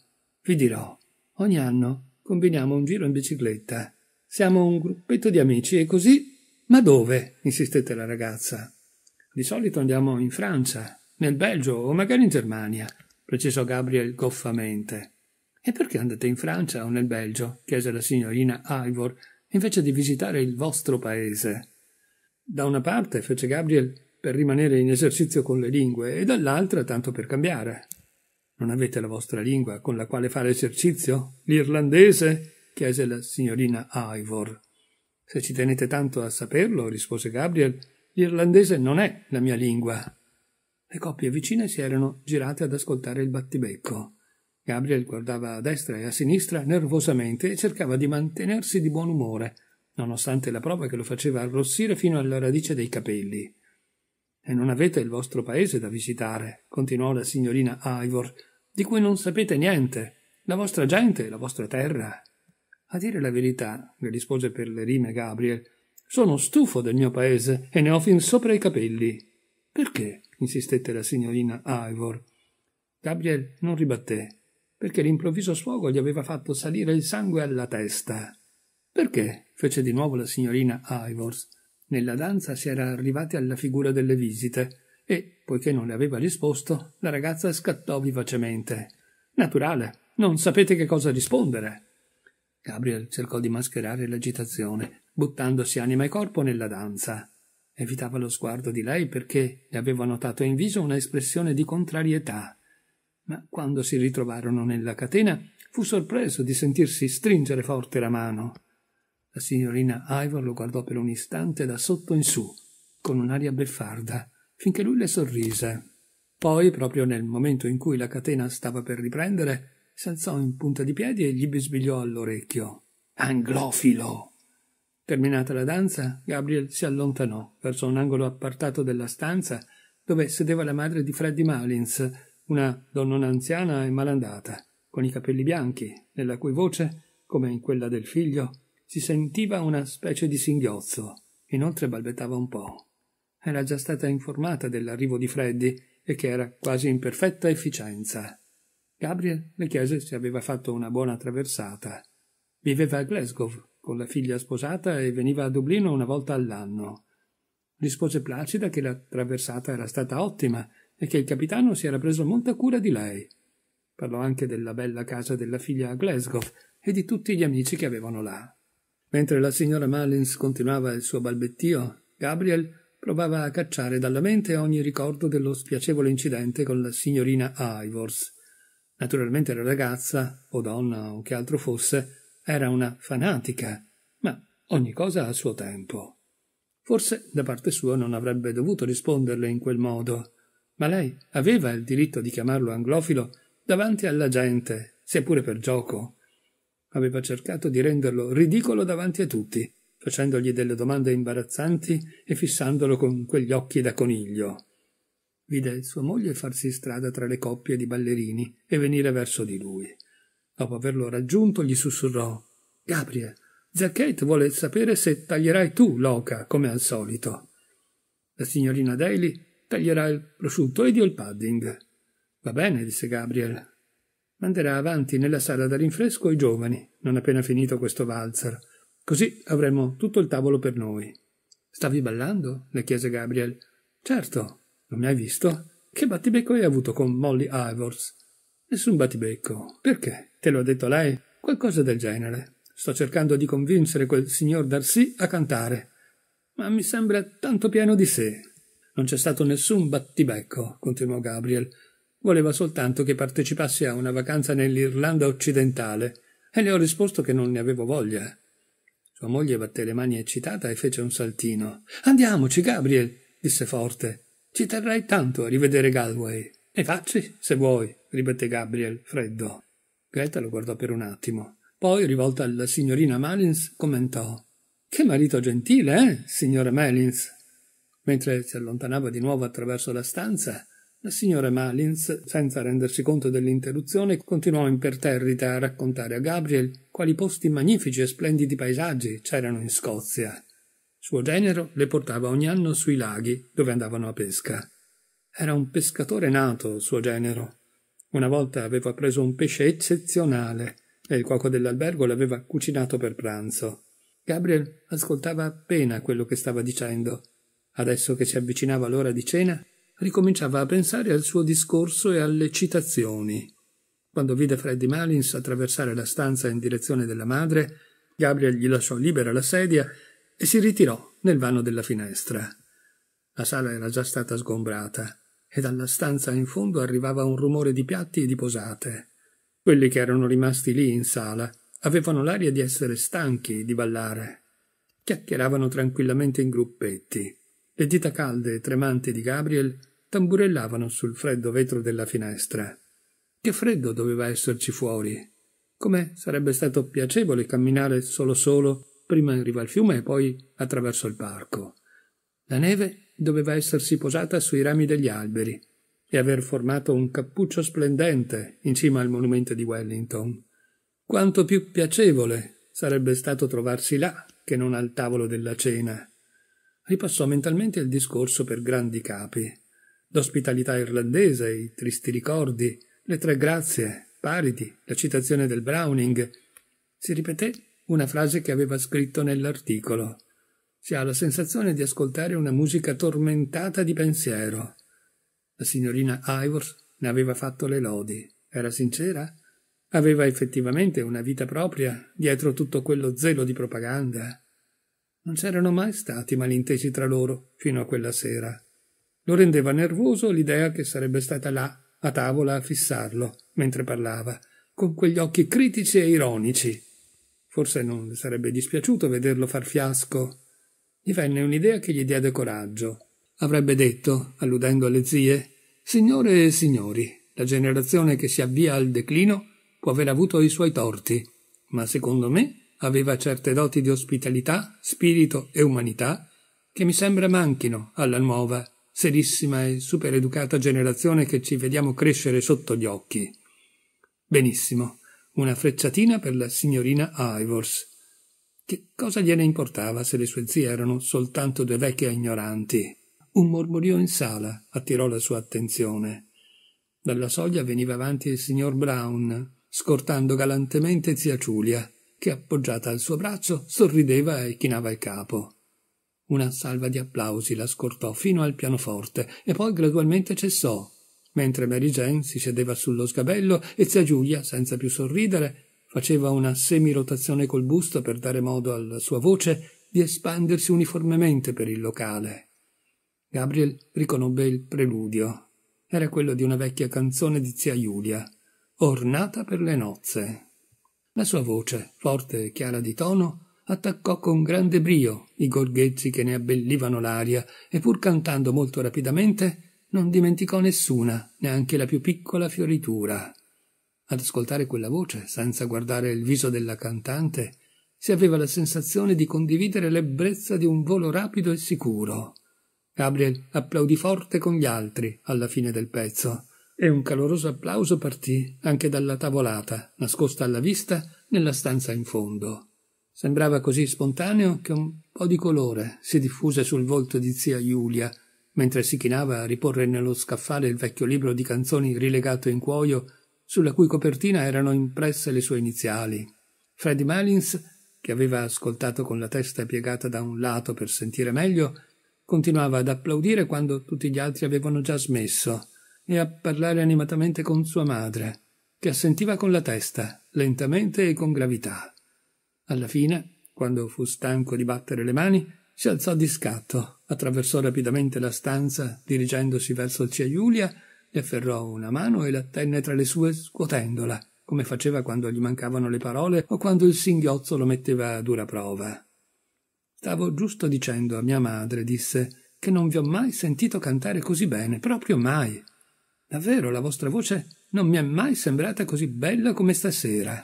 [SPEAKER 1] Vi dirò. Ogni anno combiniamo un giro in bicicletta. Siamo un gruppetto di amici e così. Ma dove? insistette la ragazza. Di solito andiamo in Francia, nel Belgio o magari in Germania, precisò Gabriel goffamente. E perché andate in Francia o nel Belgio? chiese la signorina Ivor, invece di visitare il vostro paese. Da una parte, fece Gabriel, per rimanere in esercizio con le lingue, e dall'altra tanto per cambiare. Non avete la vostra lingua con la quale fare esercizio? L'irlandese? chiese la signorina Ivor. Se ci tenete tanto a saperlo, rispose Gabriel, l'irlandese non è la mia lingua. Le coppie vicine si erano girate ad ascoltare il battibecco. Gabriel guardava a destra e a sinistra nervosamente e cercava di mantenersi di buon umore, nonostante la prova che lo faceva arrossire fino alla radice dei capelli. E non avete il vostro paese da visitare, continuò la signorina Ivor, di cui non sapete niente, la vostra gente, la vostra terra. A dire la verità, le rispose per le rime Gabriel, sono stufo del mio paese e ne ho fin sopra i capelli. Perché? insistette la signorina Ivor. Gabriel non ribatté, perché l'improvviso sfogo gli aveva fatto salire il sangue alla testa. Perché? fece di nuovo la signorina Ivors. Nella danza si era arrivati alla figura delle visite e, poiché non le aveva risposto, la ragazza scattò vivacemente. Naturale, non sapete che cosa rispondere. Gabriel cercò di mascherare l'agitazione, buttandosi anima e corpo nella danza. Evitava lo sguardo di lei perché le aveva notato in viso una espressione di contrarietà. Ma quando si ritrovarono nella catena, fu sorpreso di sentirsi stringere forte la mano. La signorina Ivor lo guardò per un istante da sotto in su, con un'aria beffarda, finché lui le sorrise. Poi, proprio nel momento in cui la catena stava per riprendere, s'alzò in punta di piedi e gli bisbigliò all'orecchio. Anglofilo! Terminata la danza, Gabriel si allontanò verso un angolo appartato della stanza dove sedeva la madre di Freddy Malins, una donna anziana e malandata, con i capelli bianchi, nella cui voce, come in quella del figlio, si sentiva una specie di singhiozzo. Inoltre balbettava un po'. Era già stata informata dell'arrivo di Freddy e che era quasi in perfetta efficienza. Gabriel le chiese se aveva fatto una buona traversata. Viveva a Glasgow con la figlia sposata e veniva a Dublino una volta all'anno. Rispose placida che la traversata era stata ottima e che il capitano si era preso molta cura di lei. Parlò anche della bella casa della figlia a Glasgow e di tutti gli amici che avevano là. Mentre la signora Malins continuava il suo balbettio, Gabriel provava a cacciare dalla mente ogni ricordo dello spiacevole incidente con la signorina Ivors Naturalmente la ragazza, o donna o che altro fosse, era una fanatica, ma ogni cosa a suo tempo. Forse da parte sua non avrebbe dovuto risponderle in quel modo, ma lei aveva il diritto di chiamarlo anglofilo davanti alla gente, seppure per gioco. Aveva cercato di renderlo ridicolo davanti a tutti, facendogli delle domande imbarazzanti e fissandolo con quegli occhi da coniglio vide sua moglie farsi strada tra le coppie di ballerini e venire verso di lui. Dopo averlo raggiunto, gli sussurrò Gabriel, Zacchet vuole sapere se taglierai tu l'oca, come al solito. La signorina Daly taglierà il prosciutto ed io il pudding. Va bene, disse Gabriel. Manderà avanti nella sala da rinfresco i giovani, non appena finito questo valzer. Così avremo tutto il tavolo per noi. Stavi ballando? le chiese Gabriel. Certo, non mi hai visto? Che battibecco hai avuto con Molly Ivors? Nessun battibecco. Perché? Te lo ha detto lei? Qualcosa del genere. Sto cercando di convincere quel signor Darcy a cantare. Ma mi sembra tanto pieno di sé. Non c'è stato nessun battibecco, continuò Gabriel. Voleva soltanto che partecipassi a una vacanza nell'Irlanda occidentale e le ho risposto che non ne avevo voglia. Sua moglie batté le mani eccitata e fece un saltino. Andiamoci, Gabriel, disse forte. Ci terrei tanto a rivedere Galway. E facci, se vuoi, ripeté Gabriel, freddo. Greta lo guardò per un attimo. Poi, rivolta alla signorina Malins, commentò Che marito gentile, eh, signora Malins? Mentre si allontanava di nuovo attraverso la stanza, la signora Malins, senza rendersi conto dell'interruzione, continuò imperterrita a raccontare a Gabriel quali posti magnifici e splendidi paesaggi c'erano in Scozia. Suo genero le portava ogni anno sui laghi dove andavano a pesca. Era un pescatore nato, suo genero. Una volta aveva preso un pesce eccezionale e il cuoco dell'albergo l'aveva cucinato per pranzo. Gabriel ascoltava appena quello che stava dicendo. Adesso che si avvicinava l'ora di cena, ricominciava a pensare al suo discorso e alle citazioni. Quando vide Freddy Malins attraversare la stanza in direzione della madre, Gabriel gli lasciò libera la sedia e si ritirò nel vano della finestra. La sala era già stata sgombrata e dalla stanza in fondo arrivava un rumore di piatti e di posate. Quelli che erano rimasti lì in sala avevano l'aria di essere stanchi di ballare. Chiacchieravano tranquillamente in gruppetti. Le dita calde e tremanti di Gabriel tamburellavano sul freddo vetro della finestra. Che freddo doveva esserci fuori! Come sarebbe stato piacevole camminare solo solo prima in riva al fiume e poi attraverso il parco. La neve doveva essersi posata sui rami degli alberi e aver formato un cappuccio splendente in cima al monumento di Wellington. Quanto più piacevole sarebbe stato trovarsi là che non al tavolo della cena. Ripassò mentalmente il discorso per grandi capi. L'ospitalità irlandese, i tristi ricordi, le tre grazie, Paridi, la citazione del Browning. Si ripeté una frase che aveva scritto nell'articolo. Si ha la sensazione di ascoltare una musica tormentata di pensiero. La signorina Ivors ne aveva fatto le lodi. Era sincera? Aveva effettivamente una vita propria dietro tutto quello zelo di propaganda? Non c'erano mai stati malintesi tra loro fino a quella sera. Lo rendeva nervoso l'idea che sarebbe stata là, a tavola, a fissarlo, mentre parlava, con quegli occhi critici e ironici Forse non le sarebbe dispiaciuto vederlo far fiasco. Gli venne un'idea che gli diede coraggio. Avrebbe detto, alludendo alle zie, Signore e signori, la generazione che si avvia al declino può aver avuto i suoi torti, ma secondo me aveva certe doti di ospitalità, spirito e umanità che mi sembra manchino alla nuova, serissima e supereducata generazione che ci vediamo crescere sotto gli occhi. Benissimo una frecciatina per la signorina Ivors. Che cosa gliene importava se le sue zie erano soltanto due vecchie ignoranti? Un mormorio in sala attirò la sua attenzione. Dalla soglia veniva avanti il signor Brown, scortando galantemente zia Giulia, che appoggiata al suo braccio sorrideva e chinava il capo. Una salva di applausi la scortò fino al pianoforte e poi gradualmente cessò, mentre Mary Jane si sedeva sullo sgabello e zia Giulia, senza più sorridere, faceva una semirotazione col busto per dare modo alla sua voce di espandersi uniformemente per il locale. Gabriel riconobbe il preludio. Era quello di una vecchia canzone di zia Giulia, ornata per le nozze. La sua voce, forte e chiara di tono, attaccò con grande brio i gorghezzi che ne abbellivano l'aria e pur cantando molto rapidamente non dimenticò nessuna, neanche la più piccola fioritura. Ad ascoltare quella voce, senza guardare il viso della cantante, si aveva la sensazione di condividere l'ebbrezza di un volo rapido e sicuro. Gabriel applaudì forte con gli altri alla fine del pezzo e un caloroso applauso partì anche dalla tavolata, nascosta alla vista nella stanza in fondo. Sembrava così spontaneo che un po' di colore si diffuse sul volto di zia Giulia, mentre si chinava a riporre nello scaffale il vecchio libro di canzoni rilegato in cuoio, sulla cui copertina erano impresse le sue iniziali. Freddy Malins, che aveva ascoltato con la testa piegata da un lato per sentire meglio, continuava ad applaudire quando tutti gli altri avevano già smesso e a parlare animatamente con sua madre, che assentiva con la testa, lentamente e con gravità. Alla fine, quando fu stanco di battere le mani, si alzò di scatto, attraversò rapidamente la stanza, dirigendosi verso zia Giulia, le afferrò una mano e la tenne tra le sue scuotendola, come faceva quando gli mancavano le parole o quando il singhiozzo lo metteva a dura prova. Stavo giusto dicendo a mia madre, disse, che non vi ho mai sentito cantare così bene, proprio mai. Davvero, la vostra voce non mi è mai sembrata così bella come stasera.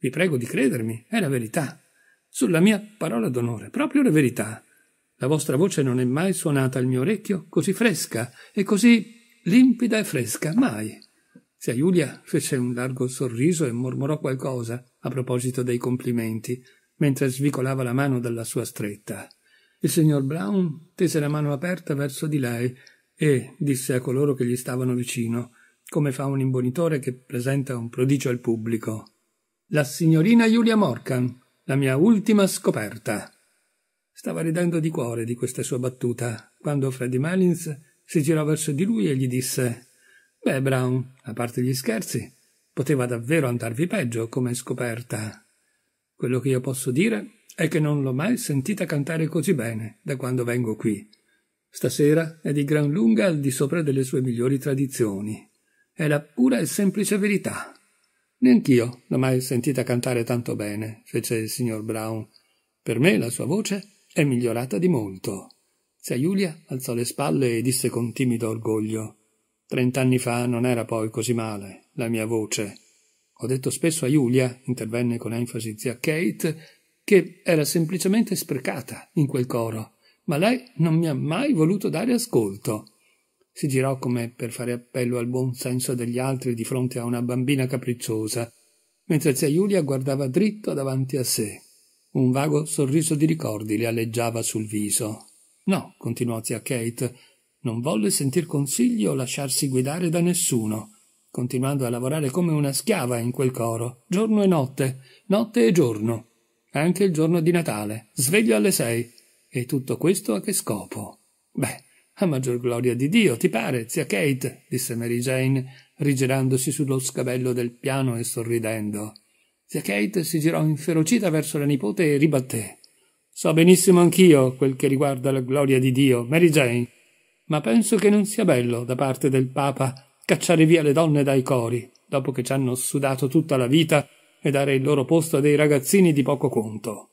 [SPEAKER 1] Vi prego di credermi, è la verità sulla mia parola d'onore, proprio la verità. La vostra voce non è mai suonata al mio orecchio così fresca e così limpida e fresca, mai. Zia Giulia fece un largo sorriso e mormorò qualcosa a proposito dei complimenti, mentre svicolava la mano dalla sua stretta. Il signor Brown tese la mano aperta verso di lei e disse a coloro che gli stavano vicino, come fa un imbonitore che presenta un prodigio al pubblico. La signorina Giulia Morcan, la mia ultima scoperta. Stava ridendo di cuore di questa sua battuta, quando Freddy Malins si girò verso di lui e gli disse Beh, Brown, a parte gli scherzi, poteva davvero andarvi peggio come scoperta. Quello che io posso dire è che non l'ho mai sentita cantare così bene da quando vengo qui. Stasera è di gran lunga al di sopra delle sue migliori tradizioni. È la pura e semplice verità. Neanch'io l'ho mai sentita cantare tanto bene, fece il signor Brown. Per me la sua voce è migliorata di molto. Zia Giulia alzò le spalle e disse con timido orgoglio Trent'anni fa non era poi così male la mia voce. Ho detto spesso a Giulia, intervenne con enfasi zia Kate, che era semplicemente sprecata in quel coro, ma lei non mi ha mai voluto dare ascolto si girò come per fare appello al buon senso degli altri di fronte a una bambina capricciosa, mentre zia Giulia guardava dritto davanti a sé. Un vago sorriso di ricordi le alleggiava sul viso. No, continuò zia Kate, non volle sentir consiglio o lasciarsi guidare da nessuno, continuando a lavorare come una schiava in quel coro, giorno e notte, notte e giorno, anche il giorno di Natale, sveglio alle sei. E tutto questo a che scopo? Beh, a maggior gloria di Dio, ti pare, zia Kate, disse Mary Jane, rigirandosi sullo scabello del piano e sorridendo. Zia Kate si girò inferocita verso la nipote e ribatté. So benissimo anch'io quel che riguarda la gloria di Dio, Mary Jane, ma penso che non sia bello da parte del Papa cacciare via le donne dai cori, dopo che ci hanno sudato tutta la vita, e dare il loro posto a dei ragazzini di poco conto.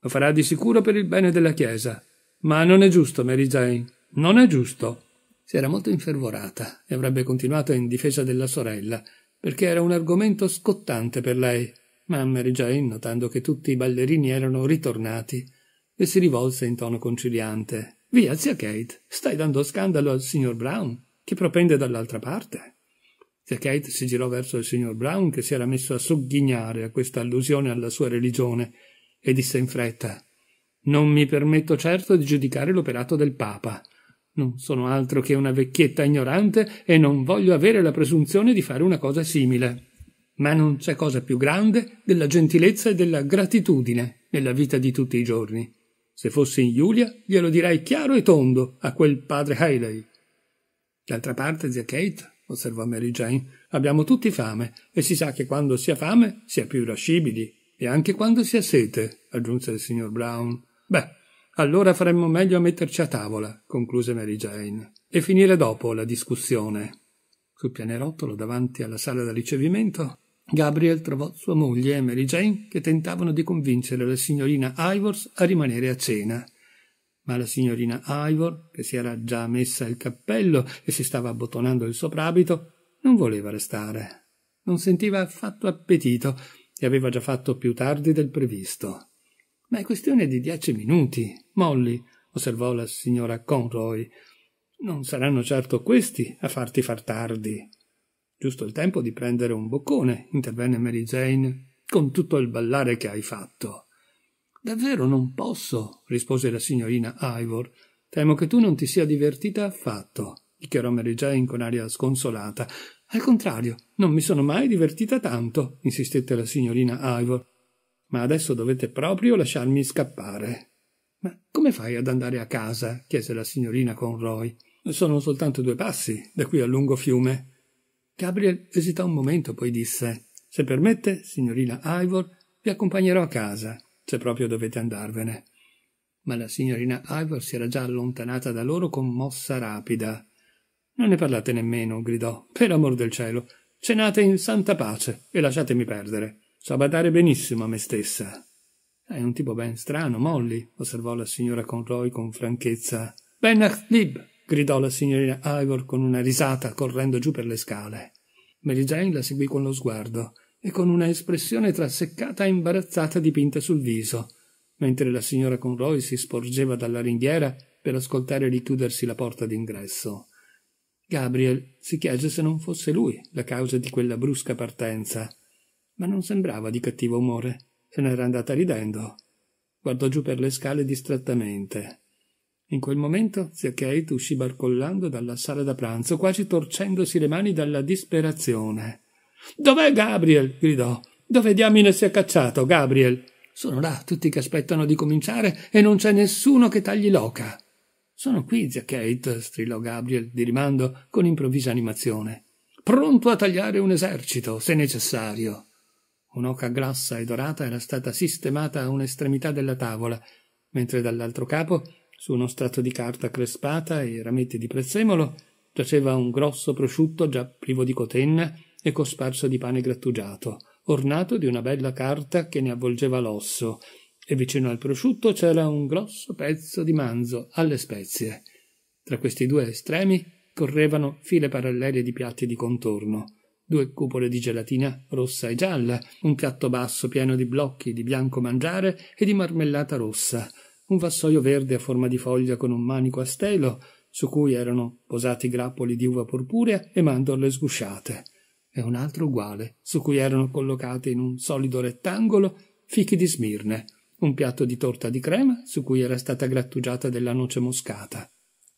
[SPEAKER 1] Lo farà di sicuro per il bene della Chiesa, ma non è giusto, Mary Jane, non è giusto. Si era molto infervorata e avrebbe continuato in difesa della sorella, perché era un argomento scottante per lei. Ma Mary Jane, notando che tutti i ballerini erano ritornati, le si rivolse in tono conciliante. Via, zia Kate, stai dando scandalo al signor Brown, che propende dall'altra parte. Zia Kate si girò verso il signor Brown, che si era messo a sogghignare a questa allusione alla sua religione, e disse in fretta Non mi permetto certo di giudicare l'operato del Papa. Non sono altro che una vecchietta ignorante e non voglio avere la presunzione di fare una cosa simile. Ma non c'è cosa più grande della gentilezza e della gratitudine nella vita di tutti i giorni. Se fossi in Giulia, glielo direi chiaro e tondo a quel padre Hayley. D'altra parte, zia Kate, osservò Mary Jane, abbiamo tutti fame e si sa che quando si ha fame si è più irascibili e anche quando si ha sete, aggiunse il signor Brown. Beh, allora faremmo meglio a metterci a tavola, concluse Mary Jane, e finire dopo la discussione. Sul pianerottolo davanti alla sala da ricevimento, Gabriel trovò sua moglie e Mary Jane che tentavano di convincere la signorina Ivors a rimanere a cena. Ma la signorina Ivor, che si era già messa il cappello e si stava abbottonando il soprabito, non voleva restare. Non sentiva affatto appetito e aveva già fatto più tardi del previsto. Ma è questione di dieci minuti. Molly, osservò la signora Conroy. Non saranno certo questi a farti far tardi. Giusto il tempo di prendere un boccone, intervenne Mary Jane, con tutto il ballare che hai fatto. Davvero non posso, rispose la signorina Ivor. Temo che tu non ti sia divertita affatto, dichiarò Mary Jane con aria sconsolata. Al contrario, non mi sono mai divertita tanto, insistette la signorina Ivor ma adesso dovete proprio lasciarmi scappare. Ma come fai ad andare a casa? chiese la signorina con Conroy. Sono soltanto due passi da qui al lungo fiume. Gabriel esitò un momento, poi disse Se permette, signorina Ivor, vi accompagnerò a casa, se proprio dovete andarvene. Ma la signorina Ivor si era già allontanata da loro con mossa rapida. Non ne parlate nemmeno, gridò. Per amor del cielo, cenate in santa pace e lasciatemi perdere so badare benissimo a me stessa. È un tipo ben strano, Molly, osservò la signora Conroy con franchezza. Ben Lib! gridò la signorina Ivor con una risata correndo giù per le scale. Mary Jane la seguì con lo sguardo e con una espressione traseccata e imbarazzata dipinta sul viso, mentre la signora Conroy si sporgeva dalla ringhiera per ascoltare richiudersi la porta d'ingresso. Gabriel si chiese se non fosse lui la causa di quella brusca partenza ma non sembrava di cattivo umore. Se n'era andata ridendo. Guardò giù per le scale distrattamente. In quel momento zia Kate uscì barcollando dalla sala da pranzo, quasi torcendosi le mani dalla disperazione. Dov'è Gabriel? gridò. Dove diamine si è cacciato, Gabriel? Sono là, tutti che aspettano di cominciare e non c'è nessuno che tagli l'oca. Sono qui, zia Kate, strillò Gabriel, di rimando, con improvvisa animazione. Pronto a tagliare un esercito, se necessario. Un'oca grassa e dorata era stata sistemata a un'estremità della tavola, mentre dall'altro capo, su uno strato di carta crespata e rametti di prezzemolo, giaceva un grosso prosciutto già privo di cotenna e cosparso di pane grattugiato, ornato di una bella carta che ne avvolgeva l'osso, e vicino al prosciutto c'era un grosso pezzo di manzo alle spezie. Tra questi due estremi correvano file parallele di piatti di contorno due cupole di gelatina rossa e gialla, un piatto basso pieno di blocchi di bianco mangiare e di marmellata rossa, un vassoio verde a forma di foglia con un manico a stelo, su cui erano posati grappoli di uva purpurea e mandorle sgusciate, e un altro uguale, su cui erano collocati in un solido rettangolo fichi di smirne, un piatto di torta di crema su cui era stata grattugiata della noce moscata,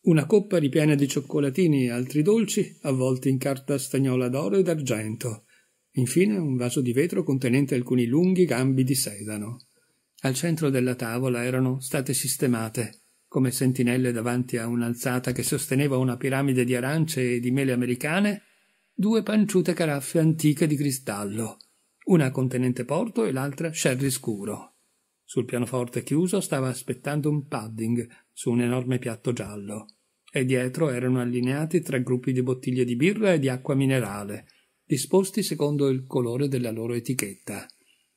[SPEAKER 1] una coppa ripiena di cioccolatini e altri dolci avvolti in carta stagnola d'oro ed argento. Infine un vaso di vetro contenente alcuni lunghi gambi di sedano. Al centro della tavola erano state sistemate, come sentinelle davanti a un'alzata che sosteneva una piramide di arance e di mele americane, due panciute caraffe antiche di cristallo, una contenente porto e l'altra sherry scuro. Sul pianoforte chiuso stava aspettando un padding su un enorme piatto giallo, e dietro erano allineati tre gruppi di bottiglie di birra e di acqua minerale, disposti secondo il colore della loro etichetta.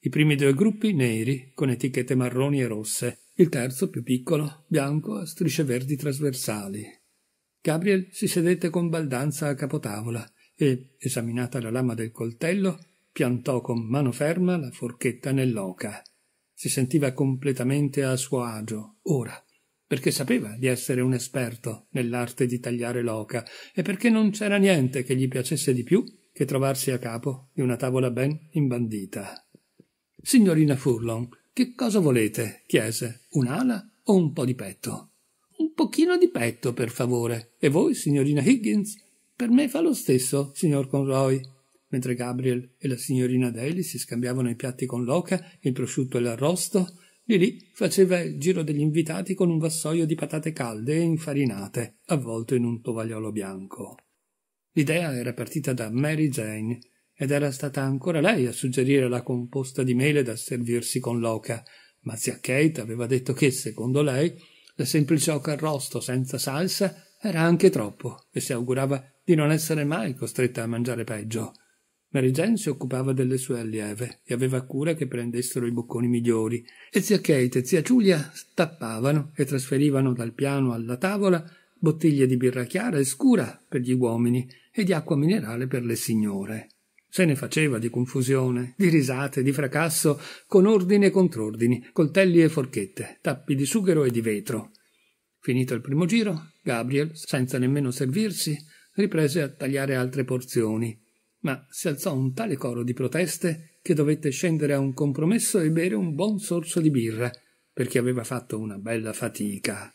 [SPEAKER 1] I primi due gruppi neri, con etichette marroni e rosse, il terzo più piccolo, bianco a strisce verdi trasversali. Gabriel si sedette con baldanza a capotavola e, esaminata la lama del coltello, piantò con mano ferma la forchetta nell'oca. Si sentiva completamente a suo agio, ora, perché sapeva di essere un esperto nell'arte di tagliare l'oca e perché non c'era niente che gli piacesse di più che trovarsi a capo di una tavola ben imbandita. Signorina Furlong, che cosa volete? chiese. Un'ala o un po' di petto? Un pochino di petto, per favore. E voi, signorina Higgins? Per me fa lo stesso, signor Conroy. Mentre Gabriel e la signorina Daly si scambiavano i piatti con l'oca, il prosciutto e l'arrosto, Lì lì faceva il giro degli invitati con un vassoio di patate calde e infarinate, avvolto in un tovagliolo bianco. L'idea era partita da Mary Jane ed era stata ancora lei a suggerire la composta di mele da servirsi con l'oca, ma zia Kate aveva detto che, secondo lei, la semplice oca arrosto senza salsa era anche troppo e si augurava di non essere mai costretta a mangiare peggio. Mary Jane si occupava delle sue allieve e aveva cura che prendessero i bocconi migliori, e zia Kate e zia Giulia stappavano e trasferivano dal piano alla tavola bottiglie di birra chiara e scura per gli uomini e di acqua minerale per le signore. Se ne faceva di confusione, di risate, di fracasso, con ordini e contrordini, coltelli e forchette, tappi di sughero e di vetro. Finito il primo giro, Gabriel, senza nemmeno servirsi, riprese a tagliare altre porzioni ma si alzò un tale coro di proteste che dovette scendere a un compromesso e bere un buon sorso di birra, perché aveva fatto una bella fatica.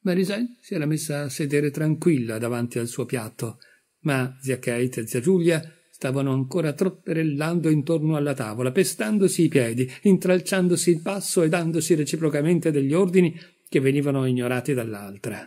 [SPEAKER 1] Marisel si era messa a sedere tranquilla davanti al suo piatto, ma zia Kate e zia Giulia stavano ancora tropperellando intorno alla tavola, pestandosi i piedi, intralciandosi il passo e dandosi reciprocamente degli ordini che venivano ignorati dall'altra.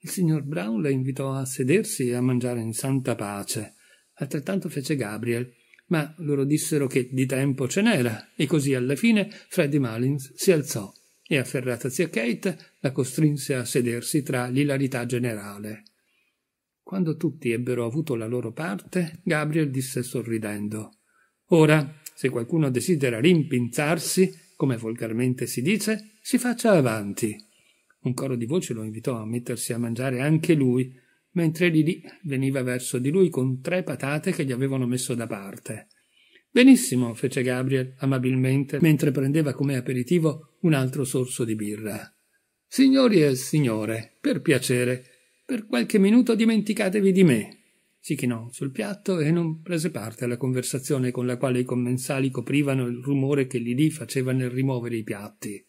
[SPEAKER 1] Il signor Brown le invitò a sedersi e a mangiare in santa pace. Altrettanto fece Gabriel, ma loro dissero che di tempo ce n'era, e così alla fine Freddy Malins si alzò e, afferratasi a Kate, la costrinse a sedersi tra l'ilarità generale. Quando tutti ebbero avuto la loro parte, Gabriel disse sorridendo Ora, se qualcuno desidera rimpinzarsi, come volgarmente si dice, si faccia avanti. Un coro di voci lo invitò a mettersi a mangiare anche lui, mentre Lili veniva verso di lui con tre patate che gli avevano messo da parte. Benissimo, fece Gabriel amabilmente, mentre prendeva come aperitivo un altro sorso di birra. Signori e signore, per piacere, per qualche minuto dimenticatevi di me. Si chinò sul piatto e non prese parte alla conversazione con la quale i commensali coprivano il rumore che Lili faceva nel rimuovere i piatti.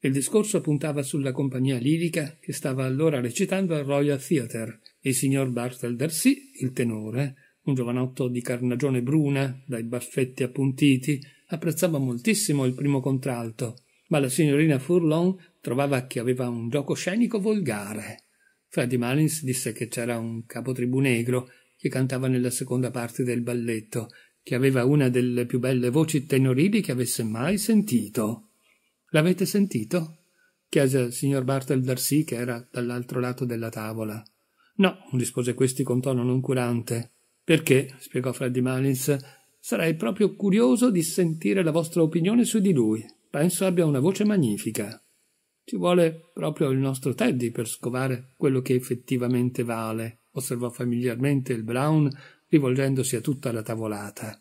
[SPEAKER 1] Il discorso puntava sulla compagnia lirica che stava allora recitando al Royal Theatre e il signor Bartel Darcy, il tenore, un giovanotto di carnagione bruna, dai baffetti appuntiti, apprezzava moltissimo il primo contralto, ma la signorina Furlong trovava che aveva un gioco scenico volgare. Freddy Malins disse che c'era un capotribù negro che cantava nella seconda parte del balletto, che aveva una delle più belle voci tenorili che avesse mai sentito. L'avete sentito? chiese il signor Bartel Darcy, che era dall'altro lato della tavola. No, rispose questi con tono noncurante. Perché, spiegò Freddy Malins, sarei proprio curioso di sentire la vostra opinione su di lui. Penso abbia una voce magnifica. Ci vuole proprio il nostro Teddy per scovare quello che effettivamente vale, osservò familiarmente il Brown, rivolgendosi a tutta la tavolata.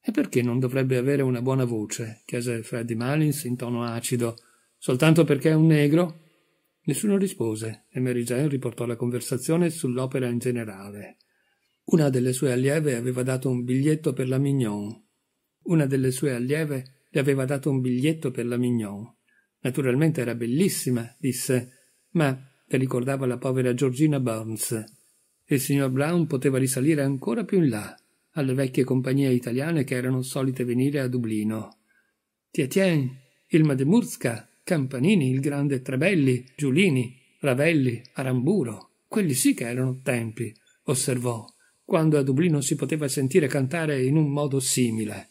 [SPEAKER 1] E perché non dovrebbe avere una buona voce? chiese Freddy Malins in tono acido. Soltanto perché è un negro? Nessuno rispose e Mary Jane riportò la conversazione sull'opera in generale. Una delle sue allieve aveva dato un biglietto per la Mignon. Una delle sue allieve le aveva dato un biglietto per la Mignon. Naturalmente era bellissima, disse, ma le ricordava la povera Georgina Burns. Il signor Brown poteva risalire ancora più in là, alle vecchie compagnie italiane che erano solite venire a Dublino. Tietien, il Murska, Campanini, il grande Trebelli, Giulini, Ravelli, Aramburo. Quelli sì che erano tempi, osservò, quando a Dublino si poteva sentire cantare in un modo simile.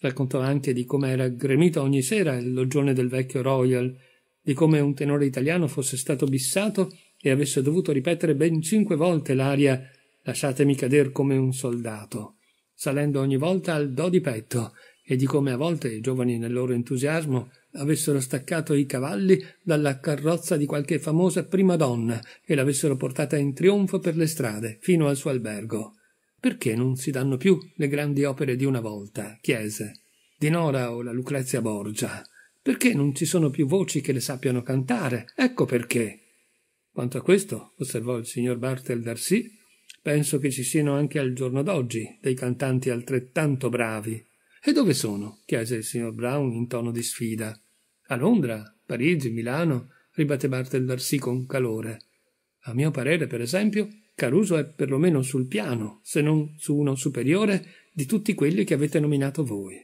[SPEAKER 1] Raccontò anche di come era gremito ogni sera il loggione del vecchio Royal, di come un tenore italiano fosse stato bissato e avesse dovuto ripetere ben cinque volte l'aria lasciatemi cader come un soldato, salendo ogni volta al do di petto, e di come a volte i giovani nel loro entusiasmo avessero staccato i cavalli dalla carrozza di qualche famosa prima donna e l'avessero portata in trionfo per le strade, fino al suo albergo. Perché non si danno più le grandi opere di una volta, chiese, di Nora o la Lucrezia Borgia? Perché non ci sono più voci che le sappiano cantare? Ecco perché. Quanto a questo, osservò il signor Bartel Darcy, penso che ci siano anche al giorno d'oggi dei cantanti altrettanto bravi. E dove sono? chiese il signor Brown in tono di sfida. A Londra, Parigi, Milano, ribatte Bartel Darcy con calore. A mio parere, per esempio, Caruso è perlomeno sul piano, se non su uno superiore, di tutti quelli che avete nominato voi.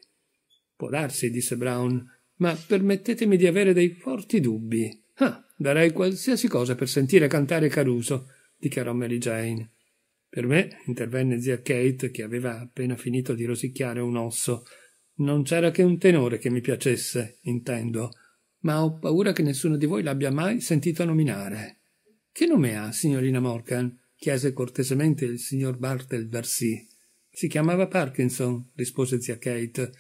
[SPEAKER 1] Può darsi, disse Brown, ma permettetemi di avere dei forti dubbi. Ah, darei qualsiasi cosa per sentire cantare Caruso, dichiarò Mary Jane. Per me, intervenne zia Kate, che aveva appena finito di rosicchiare un osso, non c'era che un tenore che mi piacesse, intendo, ma ho paura che nessuno di voi l'abbia mai sentito nominare. Che nome ha, signorina Morgan? chiese cortesemente il signor Bartel Darcy. Si chiamava Parkinson, rispose zia Kate.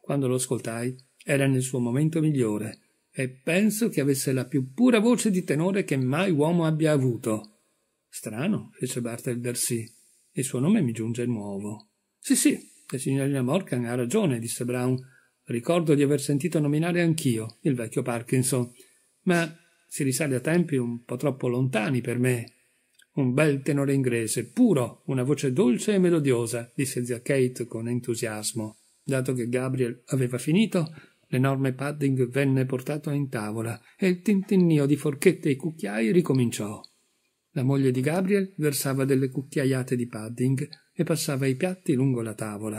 [SPEAKER 1] Quando lo ascoltai, era nel suo momento migliore, e penso che avesse la più pura voce di tenore che mai uomo abbia avuto. Strano, fece Bartel Darcy. Il suo nome mi giunge nuovo. Sì, sì, la signorina Morgan ha ragione, disse Brown. Ricordo di aver sentito nominare anch'io il vecchio Parkinson. Ma si risale a tempi un po' troppo lontani per me. Un bel tenore inglese, puro, una voce dolce e melodiosa, disse zia Kate con entusiasmo. Dato che Gabriel aveva finito, l'enorme padding venne portato in tavola e il tintinnio di forchette e cucchiai ricominciò. La moglie di Gabriel versava delle cucchiaiate di padding e passava i piatti lungo la tavola.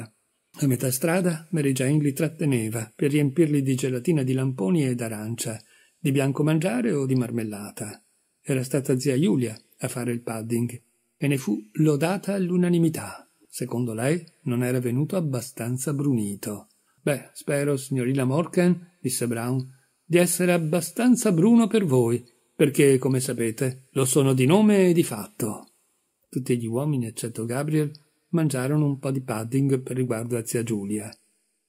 [SPEAKER 1] A metà strada Mary Jane li tratteneva per riempirli di gelatina di lamponi e d'arancia, di bianco mangiare o di marmellata. Era stata zia Giulia a fare il padding e ne fu lodata all'unanimità. Secondo lei non era venuto abbastanza brunito. Beh, spero, signorina Morgan, disse Brown, di essere abbastanza bruno per voi, perché, come sapete, lo sono di nome e di fatto. Tutti gli uomini, eccetto Gabriel, mangiarono un po' di pudding per riguardo a zia Giulia.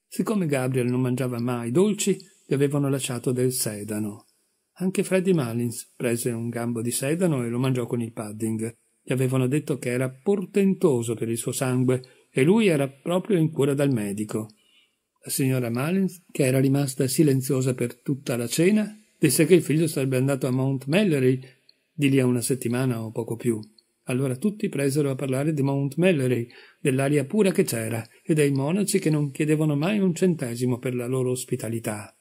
[SPEAKER 1] Siccome Gabriel non mangiava mai dolci, gli avevano lasciato del sedano. Anche Freddy Malins prese un gambo di sedano e lo mangiò con il pudding. Gli avevano detto che era portentoso per il suo sangue e lui era proprio in cura dal medico. La signora Malins, che era rimasta silenziosa per tutta la cena, disse che il figlio sarebbe andato a Mount Mallory di lì a una settimana o poco più. Allora tutti presero a parlare di Mount Mallory, dell'aria pura che c'era, e dei monaci che non chiedevano mai un centesimo per la loro ospitalità.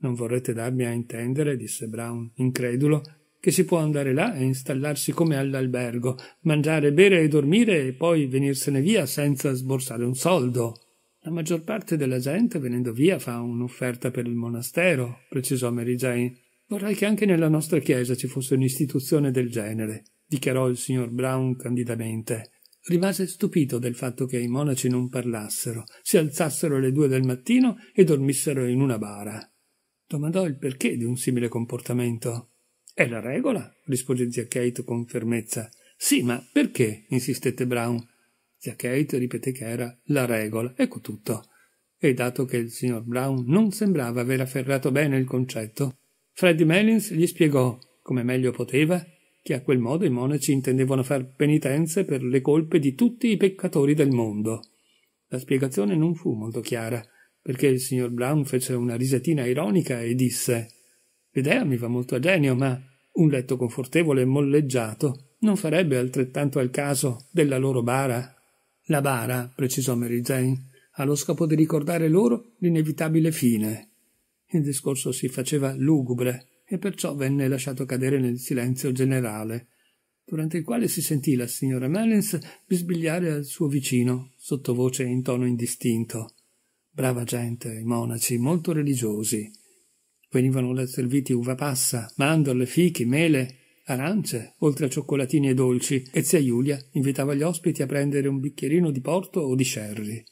[SPEAKER 1] Non vorrete darmi a intendere, disse Brown, incredulo, che si può andare là e installarsi come all'albergo, mangiare, bere e dormire e poi venirsene via senza sborsare un soldo. La maggior parte della gente venendo via fa un'offerta per il monastero, precisò Mary Jane. Vorrei che anche nella nostra chiesa ci fosse un'istituzione del genere dichiarò il signor Brown candidamente. Rimase stupito del fatto che i monaci non parlassero, si alzassero alle due del mattino e dormissero in una bara. Domandò il perché di un simile comportamento. È la regola, rispose zia Kate con fermezza. Sì, ma perché? insistette Brown. Zia Kate ripeté che era la regola, ecco tutto. E dato che il signor Brown non sembrava aver afferrato bene il concetto, Freddy Mellins gli spiegò, come meglio poteva, che a quel modo i monaci intendevano far penitenze per le colpe di tutti i peccatori del mondo. La spiegazione non fu molto chiara, perché il signor Brown fece una risatina ironica e disse L'idea mi va molto a genio, ma un letto confortevole e molleggiato non farebbe altrettanto al caso della loro bara. La bara, precisò Mary Jane, ha lo scopo di ricordare loro l'inevitabile fine. Il discorso si faceva lugubre, e perciò venne lasciato cadere nel silenzio generale, durante il quale si sentì la signora Mellins bisbigliare al suo vicino, sottovoce e in tono indistinto. Brava gente, i monaci, molto religiosi. Venivano là serviti uva passa, mandorle, fichi, mele, arance, oltre a cioccolatini e dolci, e zia Giulia invitava gli ospiti a prendere un bicchierino di porto o di sherry.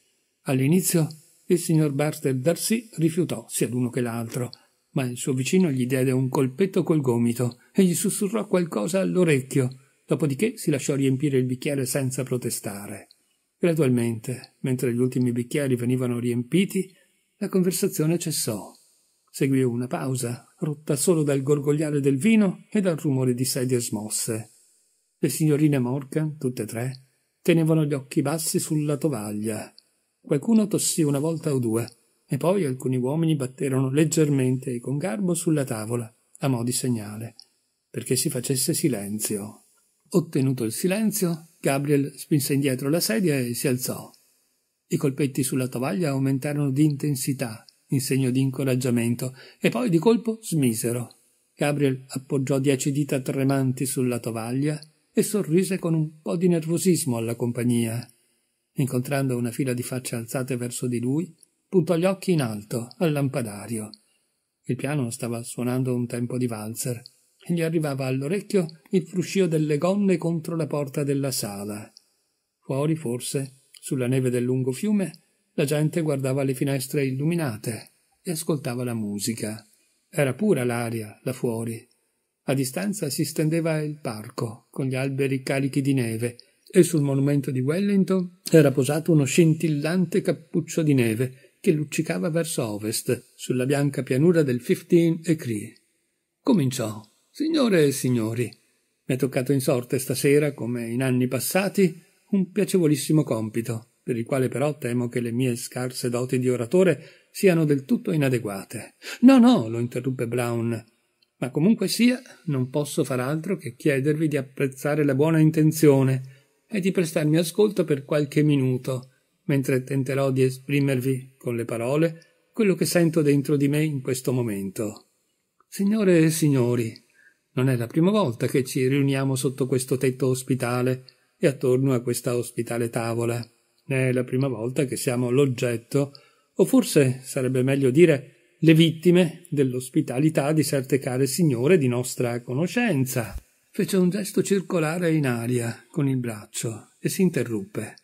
[SPEAKER 1] All'inizio il signor Barter Darcy rifiutò sia l'uno che l'altro, ma il suo vicino gli diede un colpetto col gomito e gli sussurrò qualcosa all'orecchio, dopodiché si lasciò riempire il bicchiere senza protestare. Gradualmente, mentre gli ultimi bicchieri venivano riempiti, la conversazione cessò. Seguì una pausa, rotta solo dal gorgogliare del vino e dal rumore di sedie smosse. Le signorine Morgan, tutte e tre, tenevano gli occhi bassi sulla tovaglia. Qualcuno tossì una volta o due, e poi alcuni uomini batterono leggermente e con garbo sulla tavola, a mo' di segnale, perché si facesse silenzio. Ottenuto il silenzio, Gabriel spinse indietro la sedia e si alzò. I colpetti sulla tovaglia aumentarono di intensità, in segno di incoraggiamento, e poi di colpo smisero. Gabriel appoggiò dieci dita tremanti sulla tovaglia e sorrise con un po' di nervosismo alla compagnia. Incontrando una fila di facce alzate verso di lui, puntò gli occhi in alto, al lampadario. Il piano stava suonando un tempo di valzer e gli arrivava all'orecchio il fruscio delle gonne contro la porta della sala. Fuori, forse, sulla neve del lungo fiume, la gente guardava le finestre illuminate e ascoltava la musica. Era pura l'aria là fuori. A distanza si stendeva il parco, con gli alberi carichi di neve, e sul monumento di Wellington era posato uno scintillante cappuccio di neve che luccicava verso ovest, sulla bianca pianura del Fifteen e Cree. Cominciò. Signore e signori, mi è toccato in sorte stasera, come in anni passati, un piacevolissimo compito, per il quale però temo che le mie scarse doti di oratore siano del tutto inadeguate. No, no, lo interruppe Brown. Ma comunque sia, non posso far altro che chiedervi di apprezzare la buona intenzione e di prestarmi ascolto per qualche minuto mentre tenterò di esprimervi con le parole quello che sento dentro di me in questo momento. Signore e signori, non è la prima volta che ci riuniamo sotto questo tetto ospitale e attorno a questa ospitale tavola. È la prima volta che siamo l'oggetto, o forse sarebbe meglio dire le vittime dell'ospitalità di certe care signore di nostra conoscenza. Fece un gesto circolare in aria con il braccio e si interruppe.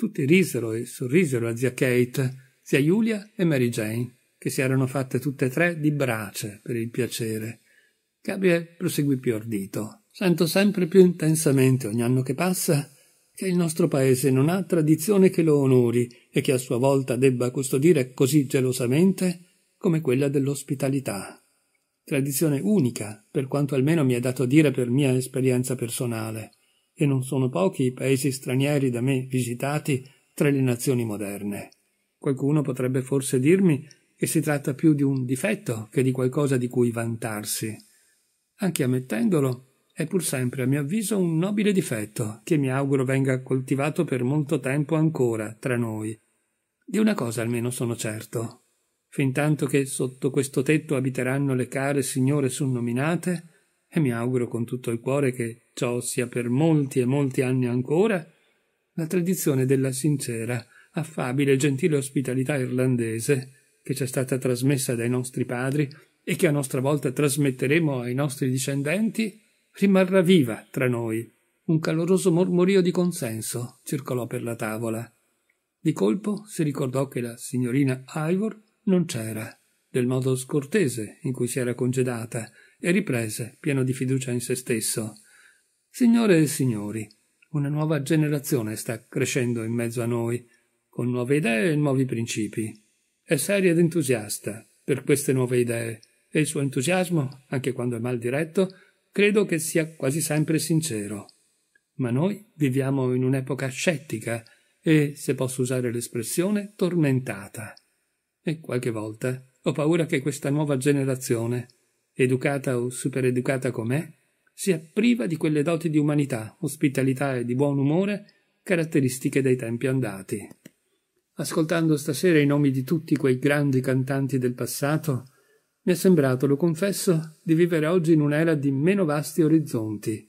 [SPEAKER 1] Tutti risero e sorrisero a zia Kate, zia Giulia e Mary Jane, che si erano fatte tutte e tre di brace per il piacere. Gabriel proseguì più ordito. Sento sempre più intensamente ogni anno che passa che il nostro paese non ha tradizione che lo onori e che a sua volta debba custodire così gelosamente come quella dell'ospitalità. Tradizione unica, per quanto almeno mi è dato dire per mia esperienza personale e non sono pochi i paesi stranieri da me visitati tra le nazioni moderne. Qualcuno potrebbe forse dirmi che si tratta più di un difetto che di qualcosa di cui vantarsi. Anche ammettendolo, è pur sempre, a mio avviso, un nobile difetto che mi auguro venga coltivato per molto tempo ancora tra noi. Di una cosa almeno sono certo. Fintanto che sotto questo tetto abiteranno le care signore sunnominate, e mi auguro con tutto il cuore che ciò sia per molti e molti anni ancora, la tradizione della sincera, affabile e gentile ospitalità irlandese che ci è stata trasmessa dai nostri padri e che a nostra volta trasmetteremo ai nostri discendenti, rimarrà viva tra noi. Un caloroso mormorio di consenso circolò per la tavola. Di colpo si ricordò che la signorina Ivor non c'era, del modo scortese in cui si era congedata, e riprese, pieno di fiducia in se stesso. Signore e signori, una nuova generazione sta crescendo in mezzo a noi, con nuove idee e nuovi principi. È seria ed entusiasta per queste nuove idee, e il suo entusiasmo, anche quando è mal diretto, credo che sia quasi sempre sincero. Ma noi viviamo in un'epoca scettica e, se posso usare l'espressione, tormentata. E qualche volta ho paura che questa nuova generazione educata o supereducata com'è, sia priva di quelle doti di umanità, ospitalità e di buon umore caratteristiche dei tempi andati. Ascoltando stasera i nomi di tutti quei grandi cantanti del passato, mi è sembrato, lo confesso, di vivere oggi in un'era di meno vasti orizzonti.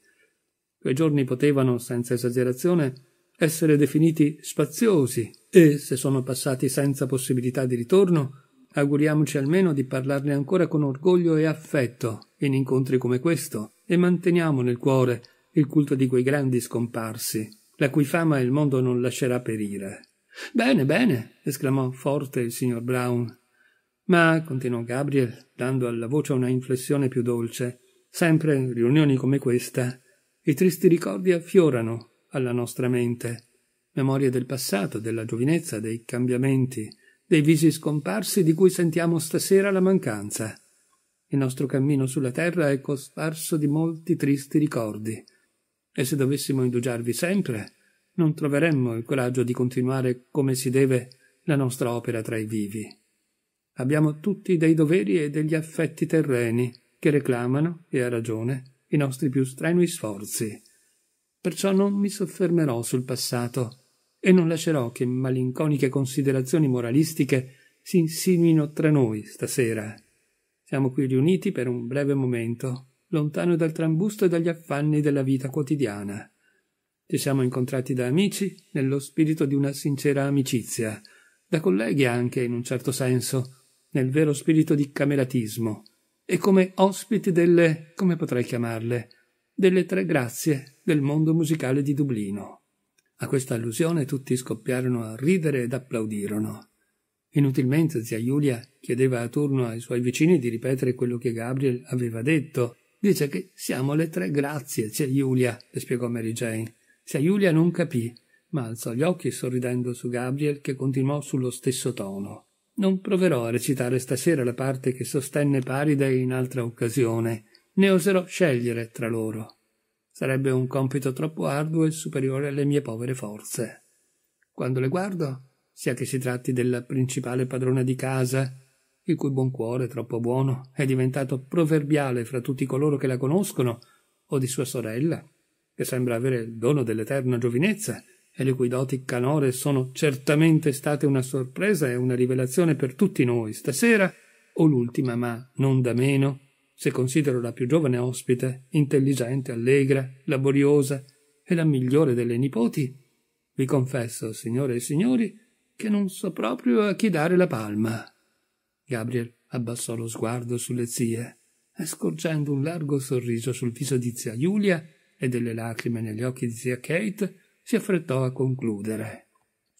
[SPEAKER 1] Quei giorni potevano, senza esagerazione, essere definiti spaziosi e, se sono passati senza possibilità di ritorno, Auguriamoci almeno di parlarne ancora con orgoglio e affetto in incontri come questo e manteniamo nel cuore il culto di quei grandi scomparsi, la cui fama il mondo non lascerà perire. Bene, bene, esclamò forte il signor Brown. Ma, continuò Gabriel, dando alla voce una inflessione più dolce, sempre in riunioni come questa, i tristi ricordi affiorano alla nostra mente, memorie del passato, della giovinezza, dei cambiamenti, dei visi scomparsi di cui sentiamo stasera la mancanza. Il nostro cammino sulla terra è cosparso di molti tristi ricordi. E se dovessimo indugiarvi sempre, non troveremmo il coraggio di continuare come si deve la nostra opera tra i vivi. Abbiamo tutti dei doveri e degli affetti terreni che reclamano, e ha ragione, i nostri più strenui sforzi. Perciò non mi soffermerò sul passato, e non lascerò che malinconiche considerazioni moralistiche si insinuino tra noi stasera. Siamo qui riuniti per un breve momento, lontano dal trambusto e dagli affanni della vita quotidiana. Ci siamo incontrati da amici, nello spirito di una sincera amicizia, da colleghi anche, in un certo senso, nel vero spirito di cameratismo, e come ospiti delle, come potrei chiamarle, delle tre grazie del mondo musicale di Dublino. A questa allusione tutti scoppiarono a ridere ed applaudirono. Inutilmente zia Giulia chiedeva a turno ai suoi vicini di ripetere quello che Gabriel aveva detto. Dice che siamo le tre grazie, zia Giulia, le spiegò Mary Jane. Zia Giulia non capì, ma alzò gli occhi sorridendo su Gabriel che continuò sullo stesso tono. Non proverò a recitare stasera la parte che sostenne Paride in altra occasione. Ne oserò scegliere tra loro. Sarebbe un compito troppo arduo e superiore alle mie povere forze. Quando le guardo, sia che si tratti della principale padrona di casa, il cui buon cuore troppo buono è diventato proverbiale fra tutti coloro che la conoscono, o di sua sorella, che sembra avere il dono dell'eterna giovinezza, e le cui doti canore sono certamente state una sorpresa e una rivelazione per tutti noi stasera, o l'ultima, ma non da meno, se considero la più giovane ospite, intelligente, allegra, laboriosa e la migliore delle nipoti, vi confesso, signore e signori, che non so proprio a chi dare la palma. Gabriel abbassò lo sguardo sulle zie e scorgendo un largo sorriso sul viso di zia Giulia e delle lacrime negli occhi di zia Kate, si affrettò a concludere.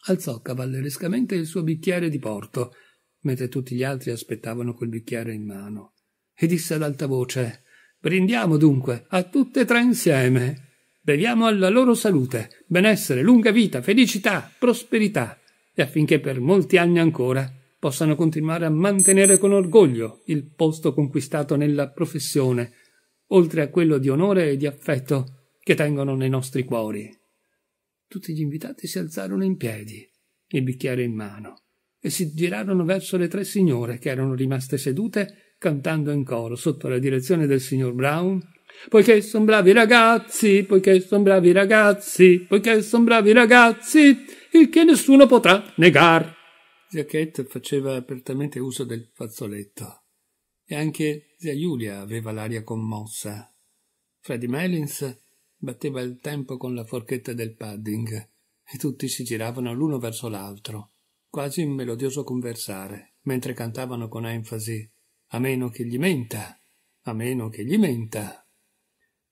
[SPEAKER 1] Alzò cavallerescamente il suo bicchiere di porto, mentre tutti gli altri aspettavano quel bicchiere in mano e disse ad alta voce Brindiamo dunque a tutte e tre insieme. Beviamo alla loro salute, benessere, lunga vita, felicità, prosperità, e affinché per molti anni ancora possano continuare a mantenere con orgoglio il posto conquistato nella professione, oltre a quello di onore e di affetto che tengono nei nostri cuori. Tutti gli invitati si alzarono in piedi, il bicchiere in mano, e si girarono verso le tre signore che erano rimaste sedute cantando in coro sotto la direzione del signor Brown. Poiché son bravi ragazzi, poiché son bravi ragazzi, poiché son bravi ragazzi, il che nessuno potrà negar. Jacquette faceva apertamente uso del fazzoletto e anche zia Giulia aveva l'aria commossa. Freddy Melins batteva il tempo con la forchetta del padding e tutti si giravano l'uno verso l'altro, quasi in melodioso conversare, mentre cantavano con enfasi a meno che gli menta, a meno che gli menta.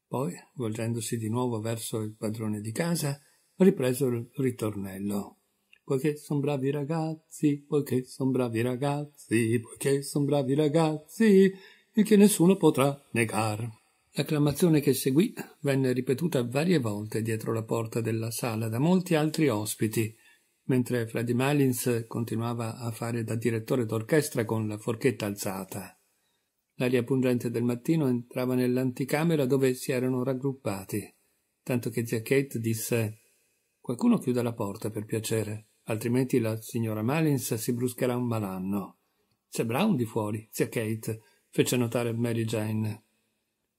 [SPEAKER 1] Poi, volgendosi di nuovo verso il padrone di casa, ripreso il ritornello. Poiché son bravi ragazzi, poiché son bravi ragazzi, poiché son bravi ragazzi, il che nessuno potrà negar. L'acclamazione che seguì venne ripetuta varie volte dietro la porta della sala da molti altri ospiti, mentre Freddy Malins continuava a fare da direttore d'orchestra con la forchetta alzata. L'aria pungente del mattino entrava nell'anticamera dove si erano raggruppati, tanto che zia Kate disse Qualcuno chiuda la porta, per piacere, altrimenti la signora Malins si bruscherà un malanno. C'è Brown di fuori, zia Kate, fece notare Mary Jane.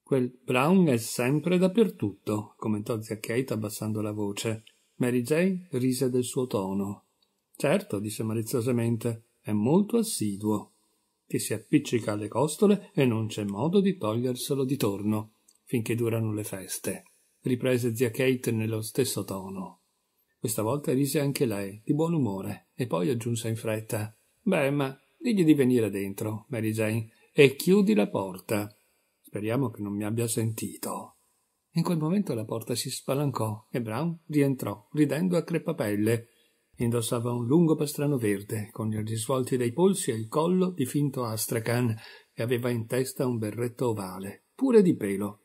[SPEAKER 1] Quel Brown è sempre dappertutto, commentò zia Kate abbassando la voce. Mary Jane rise del suo tono. Certo, disse maliziosamente, è molto assiduo. Ti si appiccica alle costole e non c'è modo di toglierselo di torno, finché durano le feste, riprese zia Kate nello stesso tono. Questa volta rise anche lei, di buon umore, e poi aggiunse in fretta Beh, ma digli di venire dentro, Mary Jane, e chiudi la porta. Speriamo che non mi abbia sentito. In quel momento la porta si spalancò e Brown rientrò, ridendo a crepapelle. Indossava un lungo pastrano verde, con gli risvolti dei polsi e il collo di finto astrakhan, e aveva in testa un berretto ovale, pure di pelo.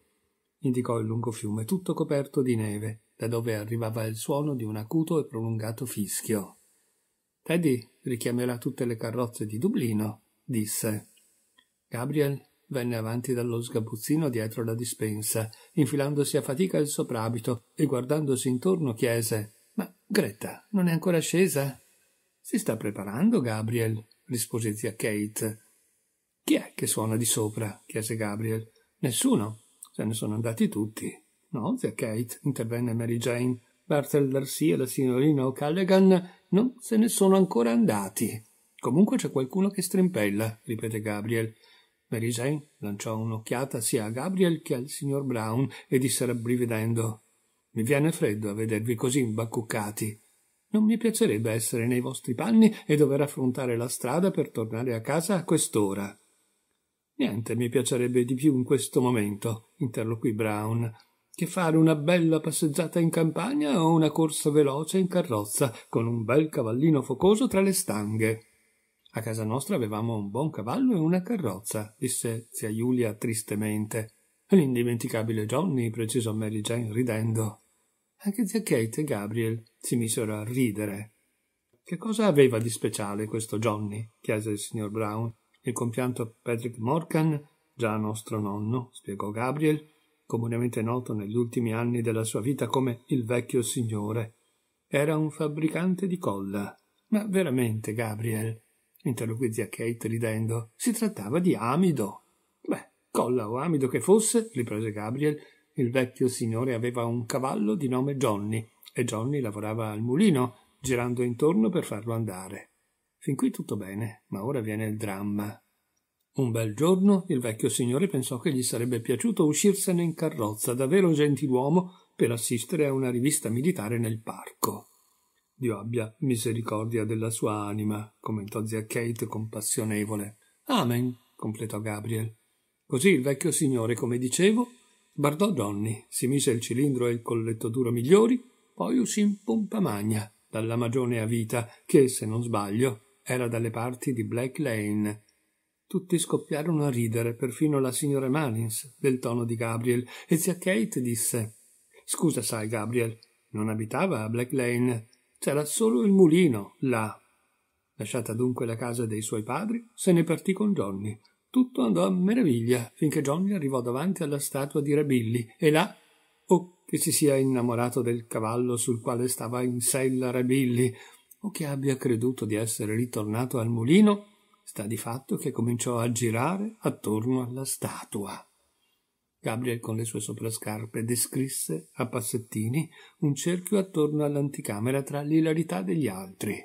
[SPEAKER 1] Indicò il lungo fiume, tutto coperto di neve, da dove arrivava il suono di un acuto e prolungato fischio. Teddy richiamerà tutte le carrozze di Dublino, disse. Gabriel venne avanti dallo sgabuzzino dietro la dispensa, infilandosi a fatica il soprabito e guardandosi intorno chiese Ma Greta non è ancora scesa? Si sta preparando, Gabriel, rispose zia Kate. Chi è che suona di sopra? chiese Gabriel. Nessuno. Se ne sono andati tutti. No, zia Kate, intervenne Mary Jane. Bartel Darcy e la signorina O'Callaghan non se ne sono ancora andati. Comunque c'è qualcuno che strimpella, ripete Gabriel. Mary Jane eh? lanciò un'occhiata sia a Gabriel che al signor Brown e disse rabbrividendo Mi viene freddo a vedervi così imbacuccati. Non mi piacerebbe essere nei vostri panni e dover affrontare la strada per tornare a casa a quest'ora. Niente mi piacerebbe di più in questo momento, interloquì Brown, che fare una bella passeggiata in campagna o una corsa veloce in carrozza con un bel cavallino focoso tra le stanghe. A casa nostra avevamo un buon cavallo e una carrozza, disse zia Giulia tristemente. L'indimenticabile Johnny, precisò Mary Jane ridendo. Anche zia Kate e Gabriel si misero a ridere. Che cosa aveva di speciale questo Johnny? chiese il signor Brown. Il compianto Patrick Morgan, già nostro nonno, spiegò Gabriel, comunemente noto negli ultimi anni della sua vita come il vecchio signore. Era un fabbricante di colla. Ma veramente, Gabriel, interruppe zia Kate ridendo. Si trattava di amido. Beh, colla o amido che fosse, riprese Gabriel, il vecchio signore aveva un cavallo di nome Johnny e Johnny lavorava al mulino, girando intorno per farlo andare. Fin qui tutto bene, ma ora viene il dramma. Un bel giorno il vecchio signore pensò che gli sarebbe piaciuto uscirsene in carrozza da vero gentiluomo per assistere a una rivista militare nel parco. Dio abbia misericordia della sua anima, commentò zia Kate compassionevole. Amen, completò Gabriel. Così il vecchio signore, come dicevo, sbardò Johnny, si mise il cilindro e il colletto duro migliori, poi uscì in pompa magna dalla magione a vita, che, se non sbaglio, era dalle parti di Black Lane. Tutti scoppiarono a ridere, perfino la signora Malins, del tono di Gabriel, e zia Kate disse Scusa, sai, Gabriel, non abitava a Black Lane, c'era solo il mulino là. Lasciata dunque la casa dei suoi padri, se ne partì con Johnny. Tutto andò a meraviglia finché Johnny arrivò davanti alla statua di Rabilli e là, o oh, che si sia innamorato del cavallo sul quale stava in sella Rabilli, o oh, che abbia creduto di essere ritornato al mulino, sta di fatto che cominciò a girare attorno alla statua. Gabriel con le sue soprascarpe descrisse a passettini un cerchio attorno all'anticamera tra l'ilarità degli altri.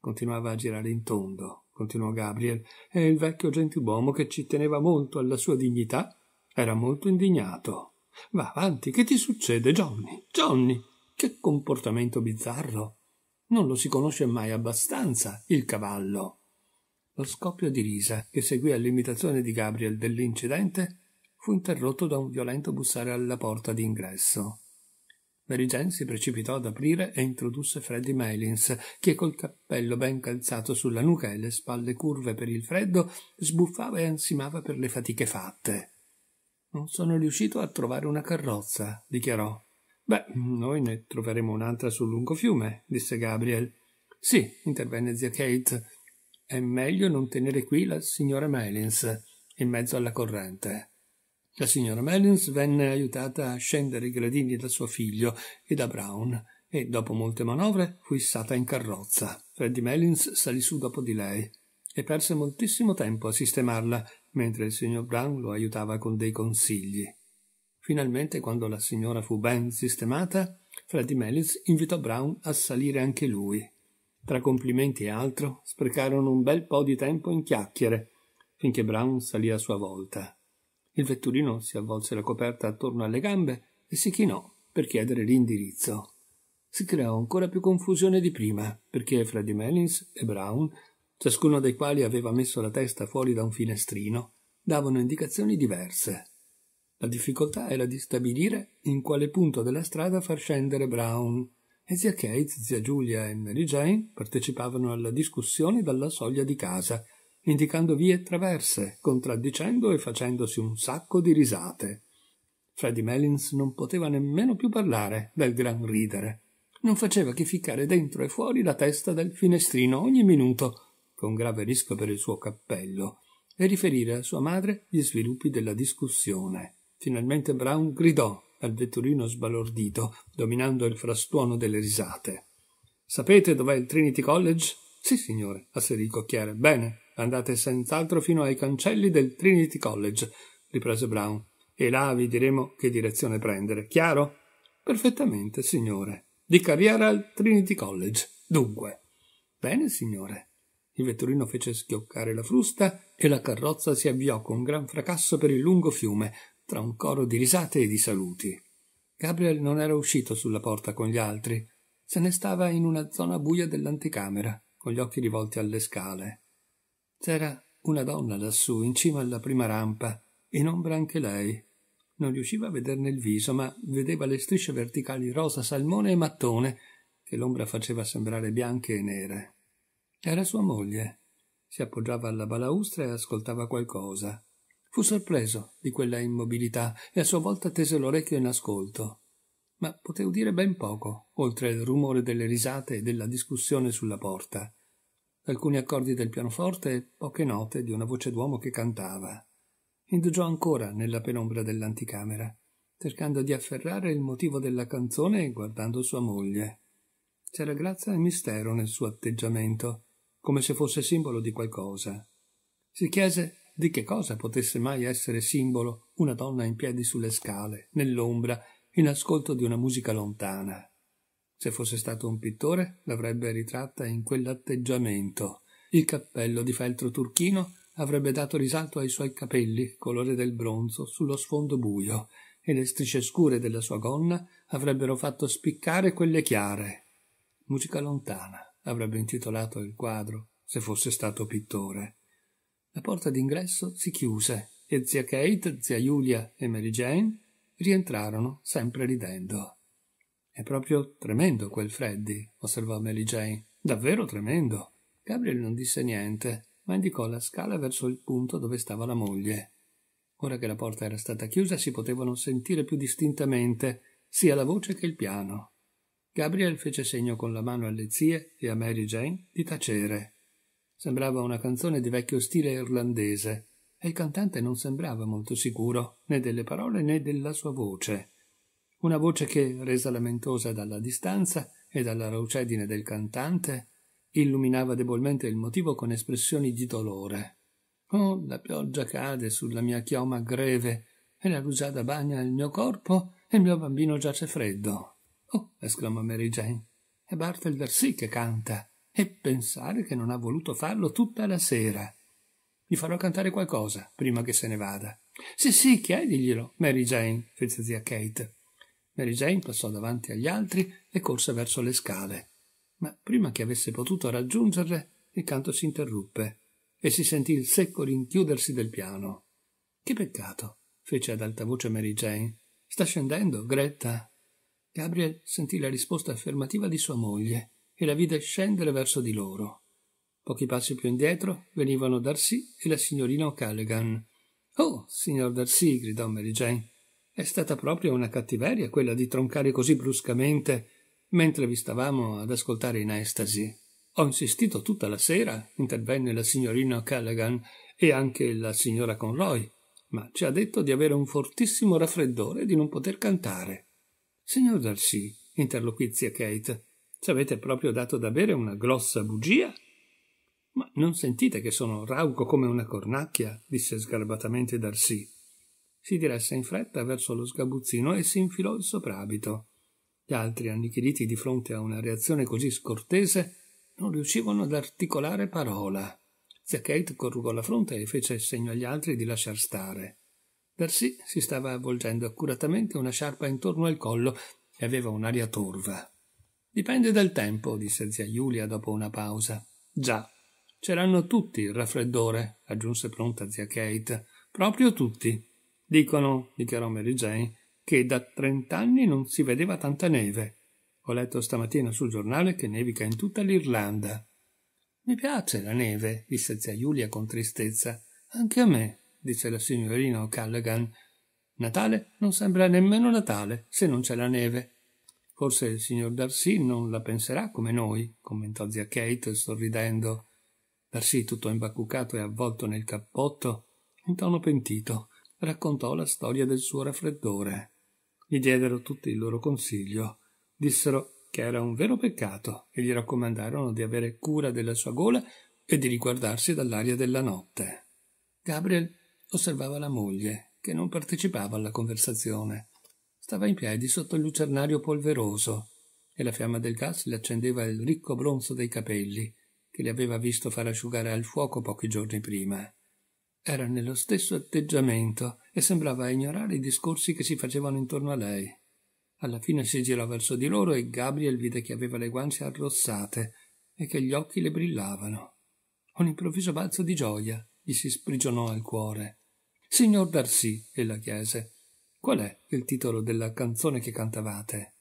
[SPEAKER 1] Continuava a girare in tondo, continuò Gabriel, e il vecchio gentiluomo che ci teneva molto alla sua dignità era molto indignato. Va avanti, che ti succede, Johnny? Johnny, che comportamento bizzarro! Non lo si conosce mai abbastanza, il cavallo. Lo scoppio di risa che seguì all'imitazione di Gabriel dell'incidente fu interrotto da un violento bussare alla porta d'ingresso. Mary Jane si precipitò ad aprire e introdusse Freddy Malins, che col cappello ben calzato sulla nuca e le spalle curve per il freddo sbuffava e ansimava per le fatiche fatte. Non sono riuscito a trovare una carrozza, dichiarò. Beh, noi ne troveremo un'altra sul lungo fiume, disse Gabriel. Sì, intervenne zia Kate. È meglio non tenere qui la signora Malins, in mezzo alla corrente. La signora Mellins venne aiutata a scendere i gradini da suo figlio e da Brown e, dopo molte manovre, fu issata in carrozza. Freddy Mellins salì su dopo di lei e perse moltissimo tempo a sistemarla mentre il signor Brown lo aiutava con dei consigli. Finalmente, quando la signora fu ben sistemata, Freddy Mellins invitò Brown a salire anche lui. Tra complimenti e altro, sprecarono un bel po' di tempo in chiacchiere, finché Brown salì a sua volta. Il vetturino si avvolse la coperta attorno alle gambe e si chinò per chiedere l'indirizzo. Si creò ancora più confusione di prima, perché fra di e Brown, ciascuno dei quali aveva messo la testa fuori da un finestrino, davano indicazioni diverse. La difficoltà era di stabilire in quale punto della strada far scendere Brown, e zia Kate, zia Giulia e Mary Jane partecipavano alla discussione dalla soglia di casa, indicando vie traverse, contraddicendo e facendosi un sacco di risate. Freddy Mellins non poteva nemmeno più parlare dal gran ridere. Non faceva che ficcare dentro e fuori la testa dal finestrino ogni minuto, con grave rischio per il suo cappello, e riferire a sua madre gli sviluppi della discussione. Finalmente Brown gridò al vetturino sbalordito, dominando il frastuono delle risate. Sapete dov'è il Trinity College? Sì, signore, asserì il cocchiere. Bene, Andate senz'altro fino ai cancelli del Trinity College, riprese Brown, e là vi diremo che direzione prendere. Chiaro? Perfettamente, signore. Di carriera al Trinity College, dunque. Bene, signore. Il vetturino fece schioccare la frusta e la carrozza si avviò con gran fracasso per il lungo fiume, tra un coro di risate e di saluti. Gabriel non era uscito sulla porta con gli altri, se ne stava in una zona buia dell'anticamera, con gli occhi rivolti alle scale. C'era una donna lassù, in cima alla prima rampa, in ombra anche lei. Non riusciva a vederne il viso, ma vedeva le strisce verticali rosa, salmone e mattone, che l'ombra faceva sembrare bianche e nere. Era sua moglie. Si appoggiava alla balaustra e ascoltava qualcosa. Fu sorpreso di quella immobilità e a sua volta tese l'orecchio in ascolto. Ma poté udire ben poco, oltre il rumore delle risate e della discussione sulla porta alcuni accordi del pianoforte e poche note di una voce d'uomo che cantava. Indugiò ancora nella penombra dell'anticamera, cercando di afferrare il motivo della canzone e guardando sua moglie. C'era grazia e mistero nel suo atteggiamento, come se fosse simbolo di qualcosa. Si chiese di che cosa potesse mai essere simbolo una donna in piedi sulle scale, nell'ombra, in ascolto di una musica lontana. Se fosse stato un pittore, l'avrebbe ritratta in quell'atteggiamento. Il cappello di feltro turchino avrebbe dato risalto ai suoi capelli, colore del bronzo, sullo sfondo buio, e le strisce scure della sua gonna avrebbero fatto spiccare quelle chiare. Musica lontana avrebbe intitolato il quadro, se fosse stato pittore. La porta d'ingresso si chiuse e zia Kate, zia Julia e Mary Jane rientrarono sempre ridendo. È proprio tremendo quel Freddy, osservò Mary Jane. Davvero tremendo. Gabriel non disse niente, ma indicò la scala verso il punto dove stava la moglie. Ora che la porta era stata chiusa si potevano sentire più distintamente sia la voce che il piano. Gabriel fece segno con la mano alle zie e a Mary Jane di tacere. Sembrava una canzone di vecchio stile irlandese, e il cantante non sembrava molto sicuro né delle parole né della sua voce. Una voce che, resa lamentosa dalla distanza e dalla raucedine del cantante, illuminava debolmente il motivo con espressioni di dolore. Oh, la pioggia cade sulla mia chioma greve e la rugiada bagna il mio corpo e il mio bambino giace freddo. Oh, esclamò Mary Jane, è Bartelder sì che canta e pensare che non ha voluto farlo tutta la sera. Gli farò cantare qualcosa prima che se ne vada. Sì, sì, chiediglielo, Mary Jane, fece zia Kate. Mary Jane passò davanti agli altri e corse verso le scale. Ma prima che avesse potuto raggiungerle, il canto si interruppe e si sentì il secco rinchiudersi del piano. Che peccato, fece ad alta voce Mary Jane. Sta scendendo, Gretta. Gabriel sentì la risposta affermativa di sua moglie e la vide scendere verso di loro. Pochi passi più indietro venivano Darcy e la signorina O'Callaghan. Oh, signor Darcy, gridò Mary Jane, è stata proprio una cattiveria quella di troncare così bruscamente mentre vi stavamo ad ascoltare in estasi. Ho insistito tutta la sera, intervenne la signorina Callaghan e anche la signora Conroy, ma ci ha detto di avere un fortissimo raffreddore e di non poter cantare. Signor Darcy, interloquizia Kate, ci avete proprio dato da bere una grossa bugia? Ma non sentite che sono rauco come una cornacchia, disse sgarbatamente Darcy si diresse in fretta verso lo sgabuzzino e si infilò il soprabito. Gli altri, annichiliti di fronte a una reazione così scortese, non riuscivano ad articolare parola. Zia Kate corrugò la fronte e fece segno agli altri di lasciar stare. Darcy si stava avvolgendo accuratamente una sciarpa intorno al collo e aveva un'aria torva. Dipende dal tempo, disse zia Giulia dopo una pausa. Già, ce l'hanno tutti il raffreddore, aggiunse pronta zia Kate. Proprio tutti. Dicono, dichiarò Mary Jane, che da trent'anni non si vedeva tanta neve. Ho letto stamattina sul giornale che nevica in tutta l'Irlanda. Mi piace la neve, disse zia Giulia con tristezza. Anche a me, disse la signorina O'Callaghan. Natale non sembra nemmeno Natale se non c'è la neve. Forse il signor Darcy non la penserà come noi, commentò zia Kate sorridendo. Darcy tutto imbacucato e avvolto nel cappotto, in tono pentito raccontò la storia del suo raffreddore. Gli diedero tutti il loro consiglio, dissero che era un vero peccato e gli raccomandarono di avere cura della sua gola e di riguardarsi dall'aria della notte. Gabriel osservava la moglie, che non partecipava alla conversazione. Stava in piedi sotto il lucernario polveroso e la fiamma del gas le accendeva il ricco bronzo dei capelli che le aveva visto far asciugare al fuoco pochi giorni prima. Era nello stesso atteggiamento e sembrava ignorare i discorsi che si facevano intorno a lei. Alla fine si girò verso di loro e Gabriel vide che aveva le guance arrossate e che gli occhi le brillavano. Un improvviso balzo di gioia gli si sprigionò al cuore. Signor Darcy, ella chiese, qual è il titolo della canzone che cantavate?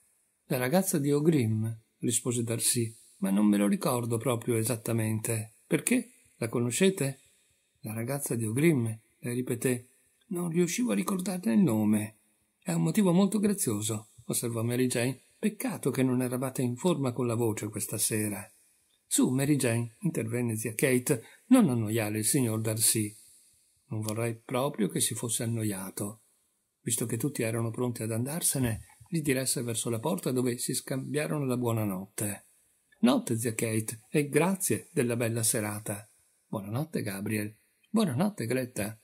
[SPEAKER 1] La ragazza di O'Grim, rispose Darcy, ma non me lo ricordo proprio esattamente. Perché? La conoscete? La ragazza di O'Grim, le ripeté. Non riuscivo a ricordarne il nome. È un motivo molto grazioso, osservò Mary Jane. Peccato che non eravate in forma con la voce questa sera. Su, Mary Jane, intervenne zia Kate, non annoiare il signor Darcy. Non vorrei proprio che si fosse annoiato. Visto che tutti erano pronti ad andarsene, li diresse verso la porta dove si scambiarono la buonanotte. Notte, zia Kate, e grazie della bella serata. Buonanotte, Gabriel. Buonanotte, Greta.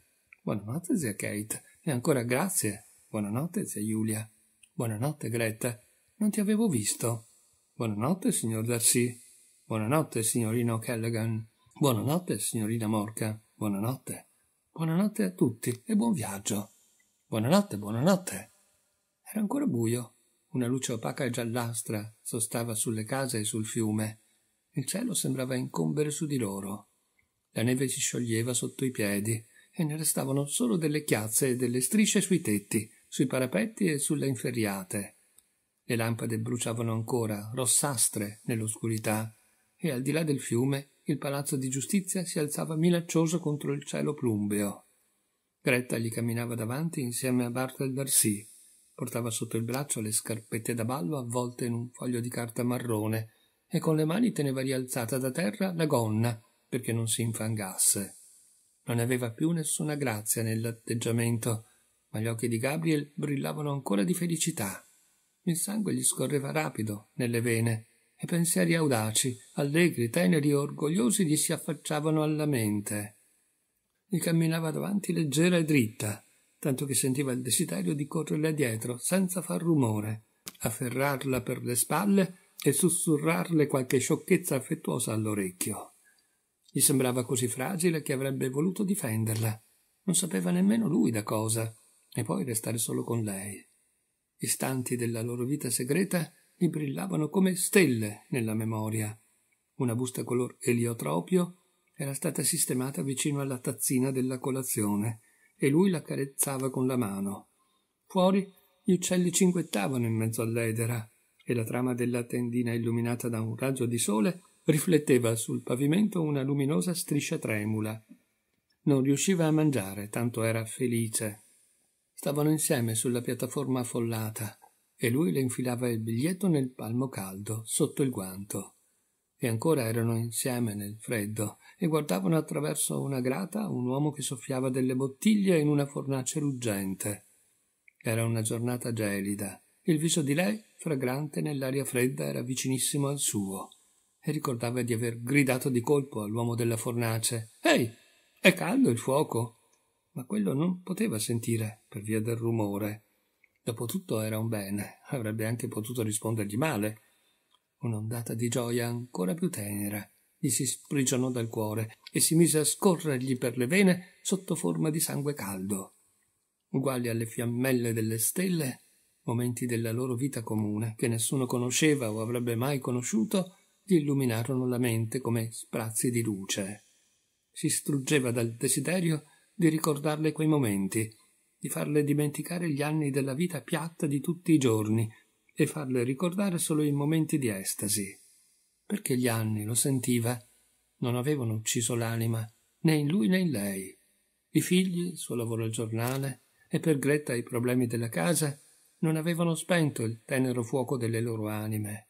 [SPEAKER 1] Buonanotte, zia Kate. E ancora grazie. Buonanotte, zia Giulia. Buonanotte, Greta. Non ti avevo visto. Buonanotte, signor Darcy. Buonanotte, signorino Callaghan. Buonanotte, signorina Morca. Buonanotte. Buonanotte a tutti e buon viaggio. Buonanotte, buonanotte. Era ancora buio. Una luce opaca e giallastra sostava sulle case e sul fiume. Il cielo sembrava incombere su di loro. La neve si scioglieva sotto i piedi e ne restavano solo delle chiazze e delle strisce sui tetti, sui parapetti e sulle inferriate. Le lampade bruciavano ancora, rossastre, nell'oscurità, e al di là del fiume il palazzo di giustizia si alzava minaccioso contro il cielo plumbeo. Gretta gli camminava davanti insieme a Bartel Darcy. Portava sotto il braccio le scarpette da ballo avvolte in un foglio di carta marrone e con le mani teneva rialzata da terra la gonna perché non si infangasse. Non aveva più nessuna grazia nell'atteggiamento, ma gli occhi di Gabriel brillavano ancora di felicità. Il sangue gli scorreva rapido nelle vene e pensieri audaci, allegri, teneri e orgogliosi gli si affacciavano alla mente. Gli camminava davanti leggera e dritta, tanto che sentiva il desiderio di correrle dietro senza far rumore, afferrarla per le spalle e sussurrarle qualche sciocchezza affettuosa all'orecchio. Gli sembrava così fragile che avrebbe voluto difenderla. Non sapeva nemmeno lui da cosa, e poi restare solo con lei. Gli istanti della loro vita segreta gli brillavano come stelle nella memoria. Una busta color eliotropio era stata sistemata vicino alla tazzina della colazione e lui la carezzava con la mano. Fuori gli uccelli cinguettavano in mezzo all'edera e la trama della tendina illuminata da un raggio di sole rifletteva sul pavimento una luminosa striscia tremula. Non riusciva a mangiare, tanto era felice. Stavano insieme sulla piattaforma affollata e lui le infilava il biglietto nel palmo caldo, sotto il guanto. E ancora erano insieme nel freddo e guardavano attraverso una grata un uomo che soffiava delle bottiglie in una fornace ruggente. Era una giornata gelida. Il viso di lei, fragrante nell'aria fredda, era vicinissimo al suo e ricordava di aver gridato di colpo all'uomo della fornace Ehi, è caldo il fuoco! Ma quello non poteva sentire per via del rumore. Dopotutto era un bene, avrebbe anche potuto rispondergli male. Un'ondata di gioia ancora più tenera gli si sprigionò dal cuore e si mise a scorrergli per le vene sotto forma di sangue caldo. Uguali alle fiammelle delle stelle, momenti della loro vita comune che nessuno conosceva o avrebbe mai conosciuto, gli illuminarono la mente come sprazzi di luce. Si struggeva dal desiderio di ricordarle quei momenti, di farle dimenticare gli anni della vita piatta di tutti i giorni e farle ricordare solo i momenti di estasi. Perché gli anni, lo sentiva, non avevano ucciso l'anima, né in lui né in lei. I figli, il suo lavoro al giornale, e per Gretta i problemi della casa, non avevano spento il tenero fuoco delle loro anime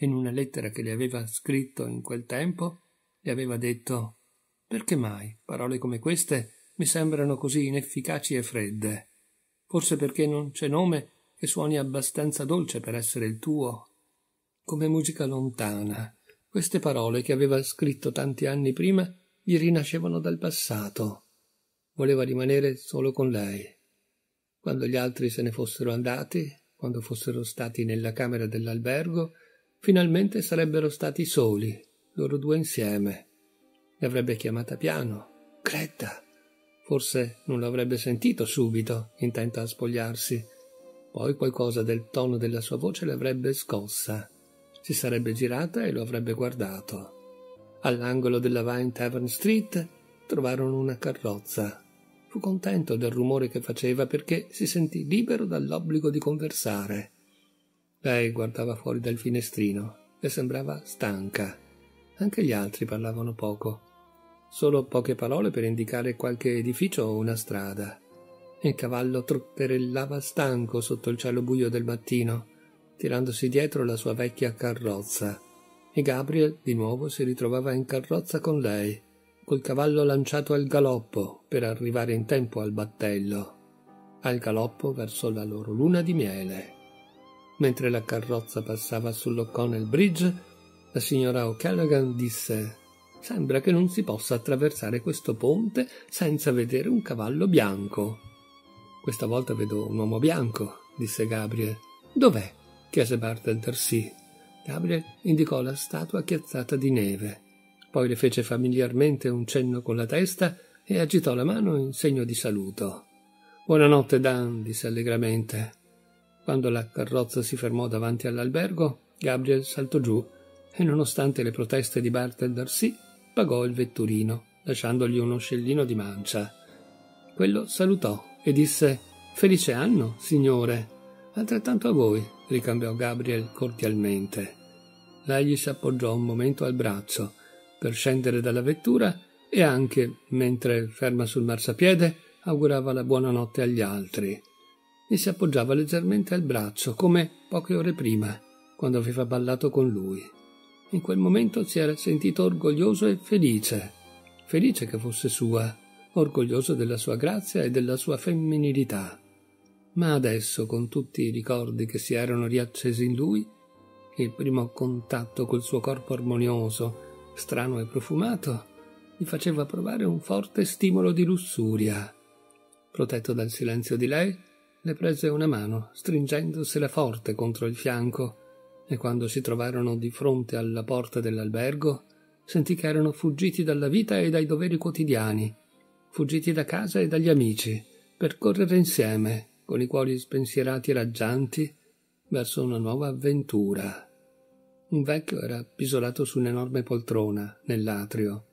[SPEAKER 1] in una lettera che le aveva scritto in quel tempo, le aveva detto Perché mai parole come queste mi sembrano così inefficaci e fredde? Forse perché non c'è nome che suoni abbastanza dolce per essere il tuo? Come musica lontana. Queste parole che aveva scritto tanti anni prima gli rinascevano dal passato. Voleva rimanere solo con lei. Quando gli altri se ne fossero andati, quando fossero stati nella camera dell'albergo, Finalmente sarebbero stati soli, loro due insieme. Li avrebbe chiamata piano. Gretta! Forse non l'avrebbe sentito subito, intenta a spogliarsi. Poi qualcosa del tono della sua voce l'avrebbe scossa. Si sarebbe girata e lo avrebbe guardato. All'angolo della Vine Tavern Street trovarono una carrozza. Fu contento del rumore che faceva perché si sentì libero dall'obbligo di conversare. Lei guardava fuori dal finestrino e sembrava stanca. Anche gli altri parlavano poco. Solo poche parole per indicare qualche edificio o una strada. Il cavallo trotterellava stanco sotto il cielo buio del mattino, tirandosi dietro la sua vecchia carrozza. E Gabriel di nuovo si ritrovava in carrozza con lei, col cavallo lanciato al galoppo per arrivare in tempo al battello, al galoppo verso la loro luna di miele. Mentre la carrozza passava sull'O'Connell Bridge, la signora O'Callaghan disse Sembra che non si possa attraversare questo ponte senza vedere un cavallo bianco. Questa volta vedo un uomo bianco, disse Gabriel. Dov'è? chiese Bartel Darcy. Gabriel indicò la statua chiazzata di neve. Poi le fece familiarmente un cenno con la testa e agitò la mano in segno di saluto. Buonanotte, Dan, disse allegramente. Quando la carrozza si fermò davanti all'albergo, Gabriel saltò giù e, nonostante le proteste di Bartel Darcy, pagò il vetturino, lasciandogli uno scellino di mancia. Quello salutò e disse Felice anno, signore. Altrettanto a voi, ricambiò Gabriel cordialmente. Lagli si appoggiò un momento al braccio per scendere dalla vettura e anche, mentre ferma sul marciapiede, augurava la buonanotte agli altri e si appoggiava leggermente al braccio, come poche ore prima, quando aveva ballato con lui. In quel momento si era sentito orgoglioso e felice, felice che fosse sua, orgoglioso della sua grazia e della sua femminilità. Ma adesso, con tutti i ricordi che si erano riaccesi in lui, il primo contatto col suo corpo armonioso, strano e profumato, gli faceva provare un forte stimolo di lussuria. Protetto dal silenzio di lei, le prese una mano, stringendosela forte contro il fianco, e quando si trovarono di fronte alla porta dell'albergo, sentì che erano fuggiti dalla vita e dai doveri quotidiani, fuggiti da casa e dagli amici, per correre insieme, con i cuori spensierati e raggianti, verso una nuova avventura. Un vecchio era appisolato su un'enorme poltrona, nell'atrio.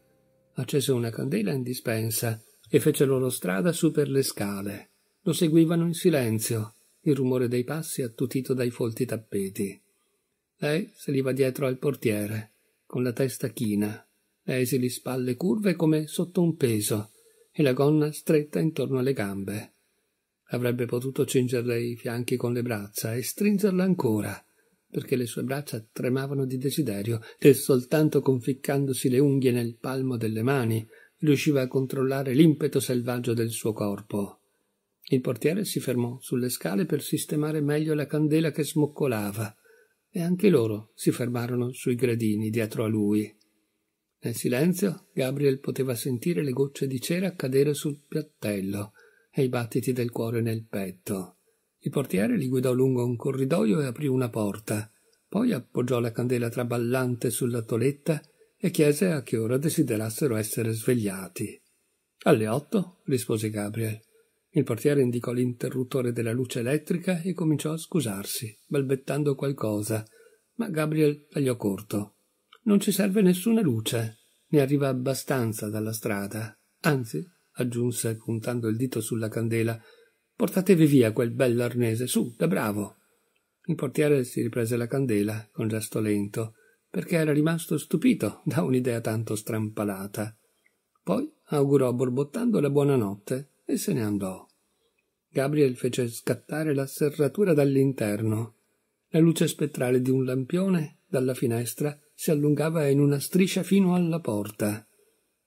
[SPEAKER 1] Accese una candela in dispensa e fece loro strada su per le scale. Lo seguivano in silenzio, il rumore dei passi attutito dai folti tappeti. Lei saliva dietro al portiere, con la testa china, le esili spalle curve come sotto un peso e la gonna stretta intorno alle gambe. Avrebbe potuto cingerle i fianchi con le braccia e stringerla ancora, perché le sue braccia tremavano di desiderio e soltanto conficcandosi le unghie nel palmo delle mani riusciva a controllare l'impeto selvaggio del suo corpo. Il portiere si fermò sulle scale per sistemare meglio la candela che smoccolava e anche loro si fermarono sui gradini dietro a lui. Nel silenzio Gabriel poteva sentire le gocce di cera cadere sul piattello e i battiti del cuore nel petto. Il portiere li guidò lungo un corridoio e aprì una porta. Poi appoggiò la candela traballante sulla toletta e chiese a che ora desiderassero essere svegliati. Alle otto, rispose Gabriel. Il portiere indicò l'interruttore della luce elettrica e cominciò a scusarsi, balbettando qualcosa, ma Gabriel tagliò corto. Non ci serve nessuna luce, ne arriva abbastanza dalla strada. Anzi, aggiunse puntando il dito sulla candela, portatevi via quel bell'arnese, su, da bravo. Il portiere si riprese la candela con gesto lento, perché era rimasto stupito da un'idea tanto strampalata. Poi augurò borbottando la buonanotte e se ne andò. Gabriel fece scattare la serratura dall'interno. La luce spettrale di un lampione, dalla finestra, si allungava in una striscia fino alla porta.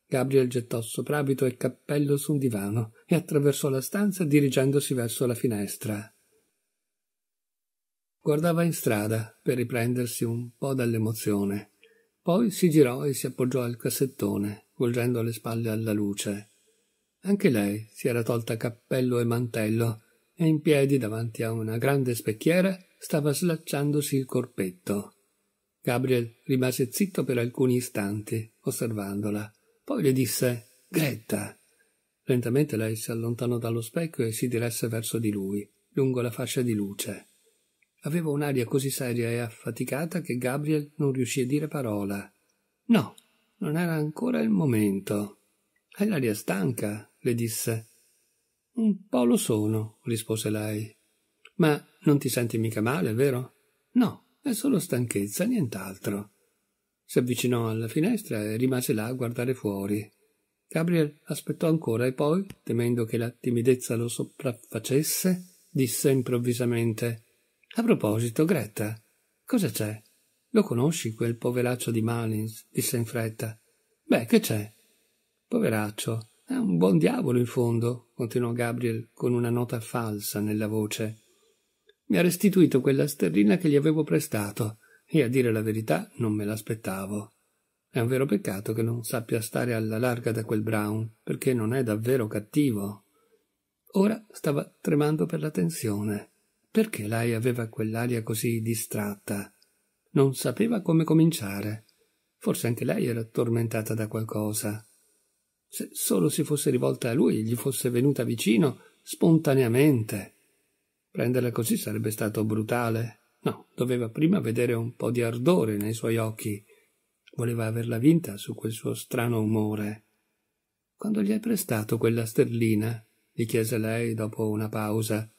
[SPEAKER 1] Gabriel gettò soprabito e cappello su un divano e attraversò la stanza dirigendosi verso la finestra. Guardava in strada per riprendersi un po' dall'emozione. Poi si girò e si appoggiò al cassettone, volgendo le spalle alla luce. Anche lei si era tolta cappello e mantello e in piedi davanti a una grande specchiera stava slacciandosi il corpetto. Gabriel rimase zitto per alcuni istanti, osservandola. Poi le disse Gretta. Lentamente lei si allontanò dallo specchio e si diresse verso di lui, lungo la fascia di luce. Aveva un'aria così seria e affaticata che Gabriel non riuscì a dire parola. No, non era ancora il momento. Hai l'aria stanca, le disse. Un po' lo sono, rispose lei. Ma non ti senti mica male, vero? No, è solo stanchezza, nient'altro. Si avvicinò alla finestra e rimase là a guardare fuori. Gabriel aspettò ancora e poi, temendo che la timidezza lo sopraffacesse, disse improvvisamente A proposito, Greta, cosa c'è? Lo conosci quel poveraccio di Malins? disse in fretta. Beh, che c'è? Poveraccio, è un buon diavolo, in fondo, continuò Gabriel con una nota falsa nella voce. Mi ha restituito quella sterlina che gli avevo prestato, e a dire la verità non me l'aspettavo. È un vero peccato che non sappia stare alla larga da quel Brown, perché non è davvero cattivo. Ora stava tremando per la tensione. Perché lei aveva quell'aria così distratta? Non sapeva come cominciare. Forse anche lei era tormentata da qualcosa se solo si fosse rivolta a lui gli fosse venuta vicino spontaneamente. Prenderla così sarebbe stato brutale. No, doveva prima vedere un po' di ardore nei suoi occhi. Voleva averla vinta su quel suo strano umore. Quando gli hai prestato quella sterlina? gli chiese lei dopo una pausa.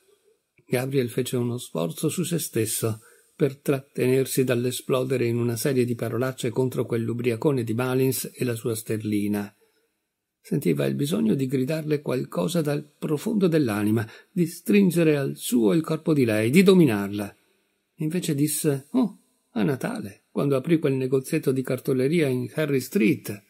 [SPEAKER 1] Gabriel fece uno sforzo su se stesso per trattenersi dall'esplodere in una serie di parolacce contro quell'ubriacone di Malins e la sua sterlina. Sentiva il bisogno di gridarle qualcosa dal profondo dell'anima, di stringere al suo il corpo di lei, di dominarla. Invece disse Oh, a Natale, quando aprì quel negozietto di cartoleria in Harry Street.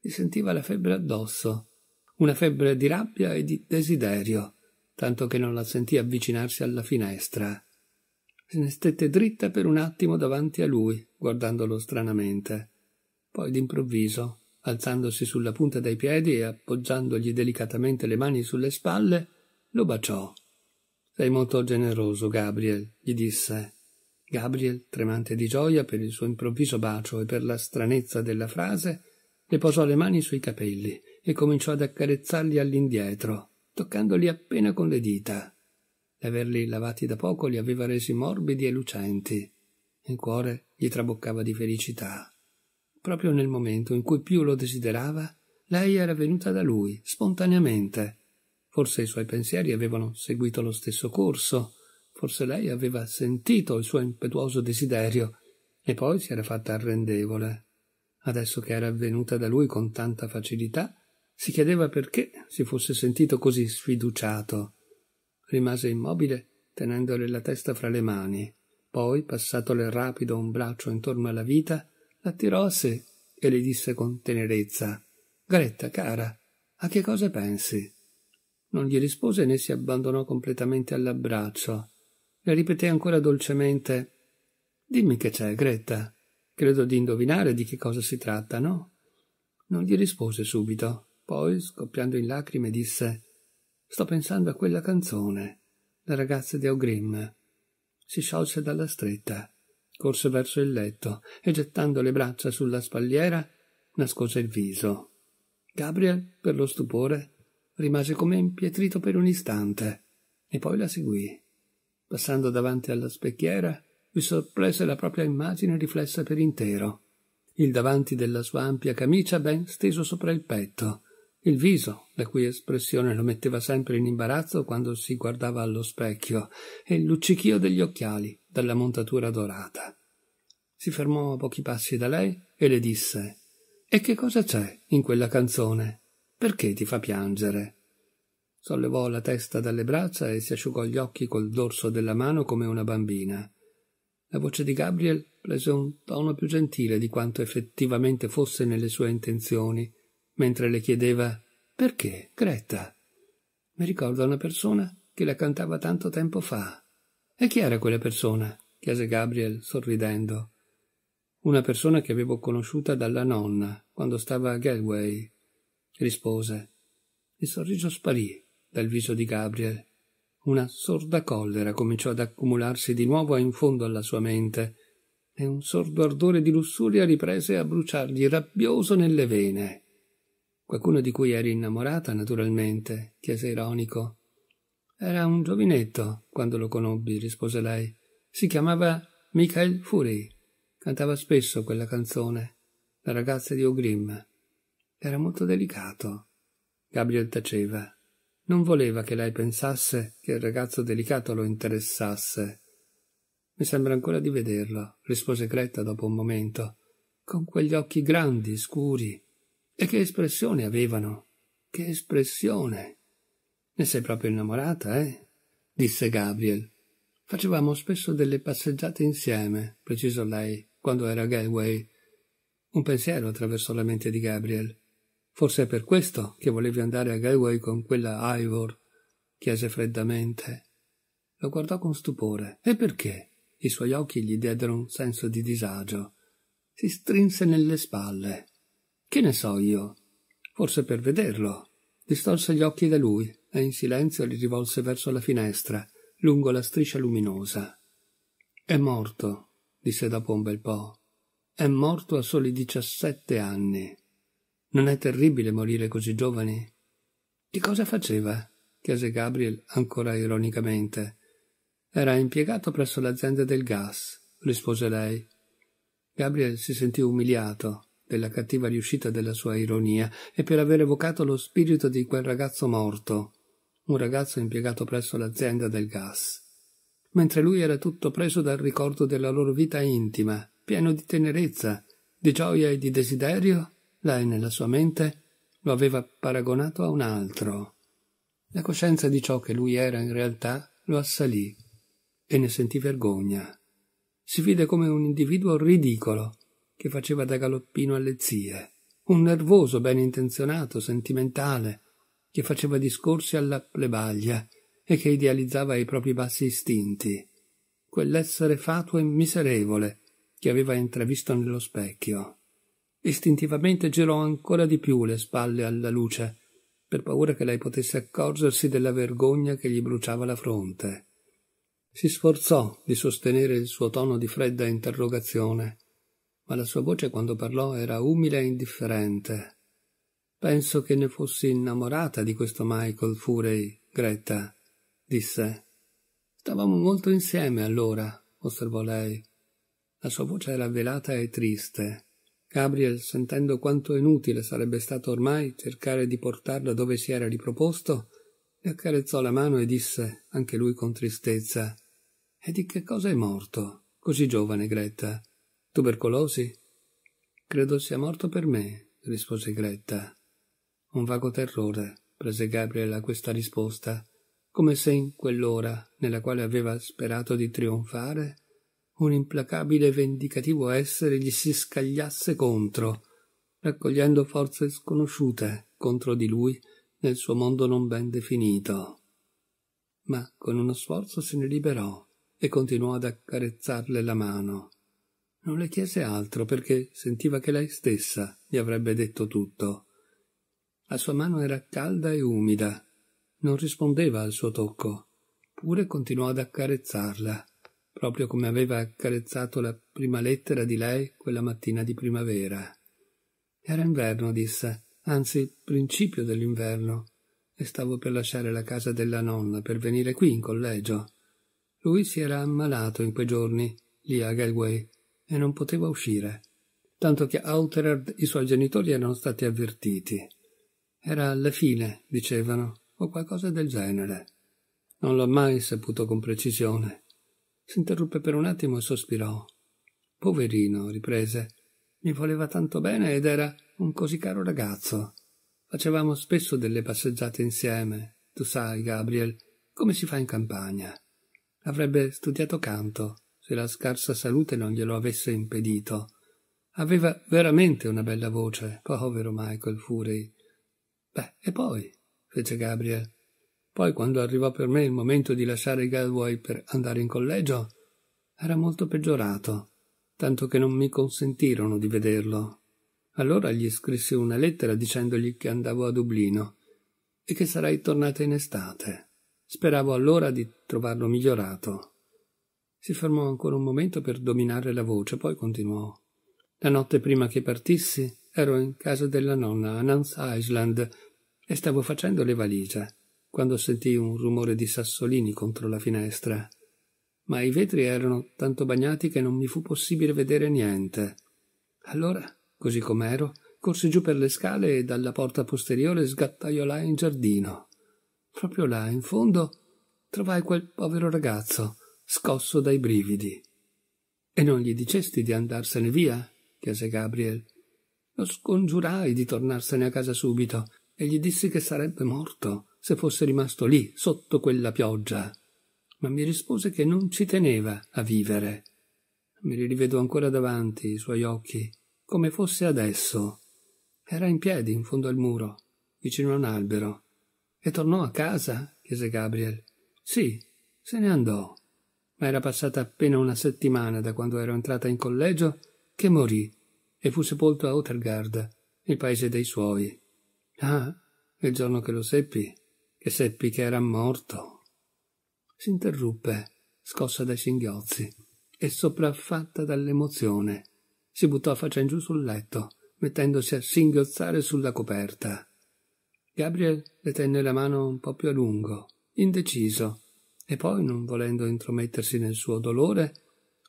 [SPEAKER 1] Gli sentiva la febbre addosso, una febbre di rabbia e di desiderio, tanto che non la sentì avvicinarsi alla finestra. Se ne stette dritta per un attimo davanti a lui, guardandolo stranamente. Poi d'improvviso Alzandosi sulla punta dei piedi e appoggiandogli delicatamente le mani sulle spalle, lo baciò. Sei molto generoso, Gabriel, gli disse. Gabriel, tremante di gioia per il suo improvviso bacio e per la stranezza della frase, le posò le mani sui capelli e cominciò ad accarezzarli all'indietro, toccandoli appena con le dita. L'averli lavati da poco li aveva resi morbidi e lucenti. Il cuore gli traboccava di felicità. Proprio nel momento in cui più lo desiderava, lei era venuta da lui, spontaneamente. Forse i suoi pensieri avevano seguito lo stesso corso, forse lei aveva sentito il suo impetuoso desiderio e poi si era fatta arrendevole. Adesso che era venuta da lui con tanta facilità, si chiedeva perché si fosse sentito così sfiduciato. Rimase immobile, tenendole la testa fra le mani. Poi, passatole rapido un braccio intorno alla vita, l'attirò a sé e le disse con tenerezza Gretta, cara, a che cosa pensi? Non gli rispose né si abbandonò completamente all'abbraccio. Le ripeté ancora dolcemente Dimmi che c'è, Gretta. Credo di indovinare di che cosa si tratta, no? Non gli rispose subito. Poi, scoppiando in lacrime, disse Sto pensando a quella canzone, la ragazza di Augrim. Si sciolse dalla stretta corse verso il letto e gettando le braccia sulla spalliera nascose il viso. Gabriel, per lo stupore, rimase come impietrito per un istante e poi la seguì. Passando davanti alla specchiera, vi sorprese la propria immagine riflessa per intero. Il davanti della sua ampia camicia ben steso sopra il petto, il viso, la cui espressione lo metteva sempre in imbarazzo quando si guardava allo specchio, e il luccichio degli occhiali dalla montatura dorata. Si fermò a pochi passi da lei e le disse E che cosa c'è in quella canzone? Perché ti fa piangere? Sollevò la testa dalle braccia e si asciugò gli occhi col dorso della mano come una bambina. La voce di Gabriel prese un tono più gentile di quanto effettivamente fosse nelle sue intenzioni mentre le chiedeva perché Greta? Mi ricorda una persona che la cantava tanto tempo fa. E chi era quella persona? chiese Gabriel sorridendo. Una persona che avevo conosciuta dalla nonna quando stava a Galway, rispose. Il sorriso sparì dal viso di Gabriel. Una sorda collera cominciò ad accumularsi di nuovo in fondo alla sua mente e un sordo ardore di lussuria riprese a bruciargli rabbioso nelle vene. Qualcuno di cui eri innamorata, naturalmente, chiese ironico. Era un giovinetto quando lo conobbi, rispose lei. Si chiamava Michael Fury. Cantava spesso quella canzone, La ragazza di O'Grim. Era molto delicato. Gabriel taceva. Non voleva che lei pensasse che il ragazzo delicato lo interessasse. Mi sembra ancora di vederlo, rispose Gretta dopo un momento, con quegli occhi grandi, scuri, e che espressione avevano? Che espressione! Ne sei proprio innamorata, eh? disse Gabriel. Facevamo spesso delle passeggiate insieme, precisò lei, quando era a Galway. Un pensiero attraversò la mente di Gabriel. Forse è per questo che volevi andare a Galway con quella Ivor, chiese freddamente. Lo guardò con stupore. E perché? I suoi occhi gli diedero un senso di disagio. Si strinse nelle spalle. Che ne so io? Forse per vederlo. Distolse gli occhi da lui e in silenzio li rivolse verso la finestra, lungo la striscia luminosa. È morto, disse dopo un bel po'. È morto a soli diciassette anni. Non è terribile morire così giovani? Di cosa faceva? chiese Gabriel ancora ironicamente. Era impiegato presso l'azienda del gas, rispose lei. Gabriel si sentì umiliato della cattiva riuscita della sua ironia e per aver evocato lo spirito di quel ragazzo morto, un ragazzo impiegato presso l'azienda del gas. Mentre lui era tutto preso dal ricordo della loro vita intima, pieno di tenerezza, di gioia e di desiderio, lei nella sua mente lo aveva paragonato a un altro. La coscienza di ciò che lui era in realtà lo assalì e ne sentì vergogna. Si vide come un individuo ridicolo, che faceva da galoppino alle zie, un nervoso ben intenzionato, sentimentale, che faceva discorsi alla plebaglia e che idealizzava i propri bassi istinti, quell'essere fatuo e miserevole che aveva intravisto nello specchio. Istintivamente girò ancora di più le spalle alla luce, per paura che lei potesse accorgersi della vergogna che gli bruciava la fronte. Si sforzò di sostenere il suo tono di fredda interrogazione, ma la sua voce quando parlò era umile e indifferente. Penso che ne fossi innamorata di questo Michael Furey, Greta, disse. Stavamo molto insieme allora, osservò lei. La sua voce era velata e triste. Gabriel, sentendo quanto inutile sarebbe stato ormai cercare di portarla dove si era riproposto, le accarezzò la mano e disse, anche lui con tristezza, E di che cosa è morto? Così giovane, Greta. Tubercolosi? Credo sia morto per me, rispose Gretta. Un vago terrore prese Gabriel a questa risposta, come se in quell'ora nella quale aveva sperato di trionfare, un implacabile e vendicativo essere gli si scagliasse contro, raccogliendo forze sconosciute contro di lui nel suo mondo non ben definito. Ma con uno sforzo se ne liberò e continuò ad accarezzarle la mano. Non le chiese altro perché sentiva che lei stessa gli avrebbe detto tutto. La sua mano era calda e umida, non rispondeva al suo tocco, pure continuò ad accarezzarla, proprio come aveva accarezzato la prima lettera di lei quella mattina di primavera. Era inverno, disse, anzi principio dell'inverno, e stavo per lasciare la casa della nonna per venire qui in collegio. Lui si era ammalato in quei giorni, lì a Galway, e non poteva uscire, tanto che a Outerard i suoi genitori erano stati avvertiti. Era alla fine, dicevano, o qualcosa del genere. Non l'ho mai saputo con precisione. Si interruppe per un attimo e sospirò. Poverino, riprese. Mi voleva tanto bene ed era un così caro ragazzo. Facevamo spesso delle passeggiate insieme. Tu sai, Gabriel, come si fa in campagna. Avrebbe studiato canto se la scarsa salute non glielo avesse impedito. Aveva veramente una bella voce, povero Michael Furey. Beh, e poi? fece Gabriel. Poi, quando arrivò per me il momento di lasciare Galway per andare in collegio, era molto peggiorato, tanto che non mi consentirono di vederlo. Allora gli scrissi una lettera dicendogli che andavo a Dublino e che sarei tornata in estate. Speravo allora di trovarlo migliorato. Si fermò ancora un momento per dominare la voce, poi continuò. La notte prima che partissi ero in casa della nonna a Nance Island e stavo facendo le valigie quando sentii un rumore di sassolini contro la finestra. Ma i vetri erano tanto bagnati che non mi fu possibile vedere niente. Allora, così com'ero, corsi giù per le scale e dalla porta posteriore sgattaiolai in giardino. Proprio là, in fondo, trovai quel povero ragazzo scosso dai brividi. E non gli dicesti di andarsene via? chiese Gabriel. Lo scongiurai di tornarsene a casa subito e gli dissi che sarebbe morto se fosse rimasto lì, sotto quella pioggia. Ma mi rispose che non ci teneva a vivere. Mi li rivedo ancora davanti, i suoi occhi, come fosse adesso. Era in piedi in fondo al muro, vicino a un albero. E tornò a casa? chiese Gabriel. Sì, se ne andò ma era passata appena una settimana da quando ero entrata in collegio che morì e fu sepolto a Ottergarda, il paese dei suoi. Ah, il giorno che lo seppi, che seppi che era morto. S'interruppe, scossa dai singhiozzi e sopraffatta dall'emozione. Si buttò a faccia in giù sul letto, mettendosi a singhiozzare sulla coperta. Gabriel le tenne la mano un po' più a lungo, indeciso, e poi, non volendo intromettersi nel suo dolore,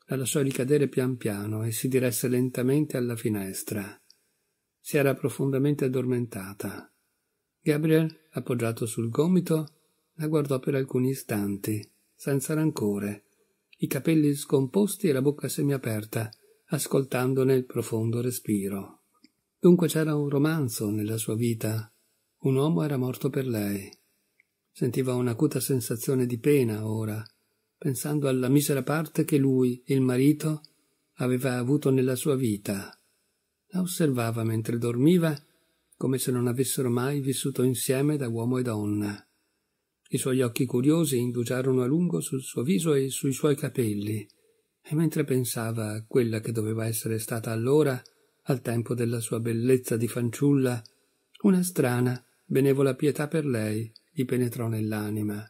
[SPEAKER 1] la lasciò ricadere pian piano e si diresse lentamente alla finestra. Si era profondamente addormentata. Gabriel, appoggiato sul gomito, la guardò per alcuni istanti, senza rancore, i capelli scomposti e la bocca semiaperta, ascoltandone il profondo respiro. Dunque c'era un romanzo nella sua vita. Un uomo era morto per lei. Sentiva un'acuta sensazione di pena ora, pensando alla misera parte che lui, il marito, aveva avuto nella sua vita. La osservava mentre dormiva, come se non avessero mai vissuto insieme da uomo e donna. I suoi occhi curiosi indugiarono a lungo sul suo viso e sui suoi capelli, e mentre pensava a quella che doveva essere stata allora, al tempo della sua bellezza di fanciulla, una strana, benevola pietà per lei gli penetrò nell'anima.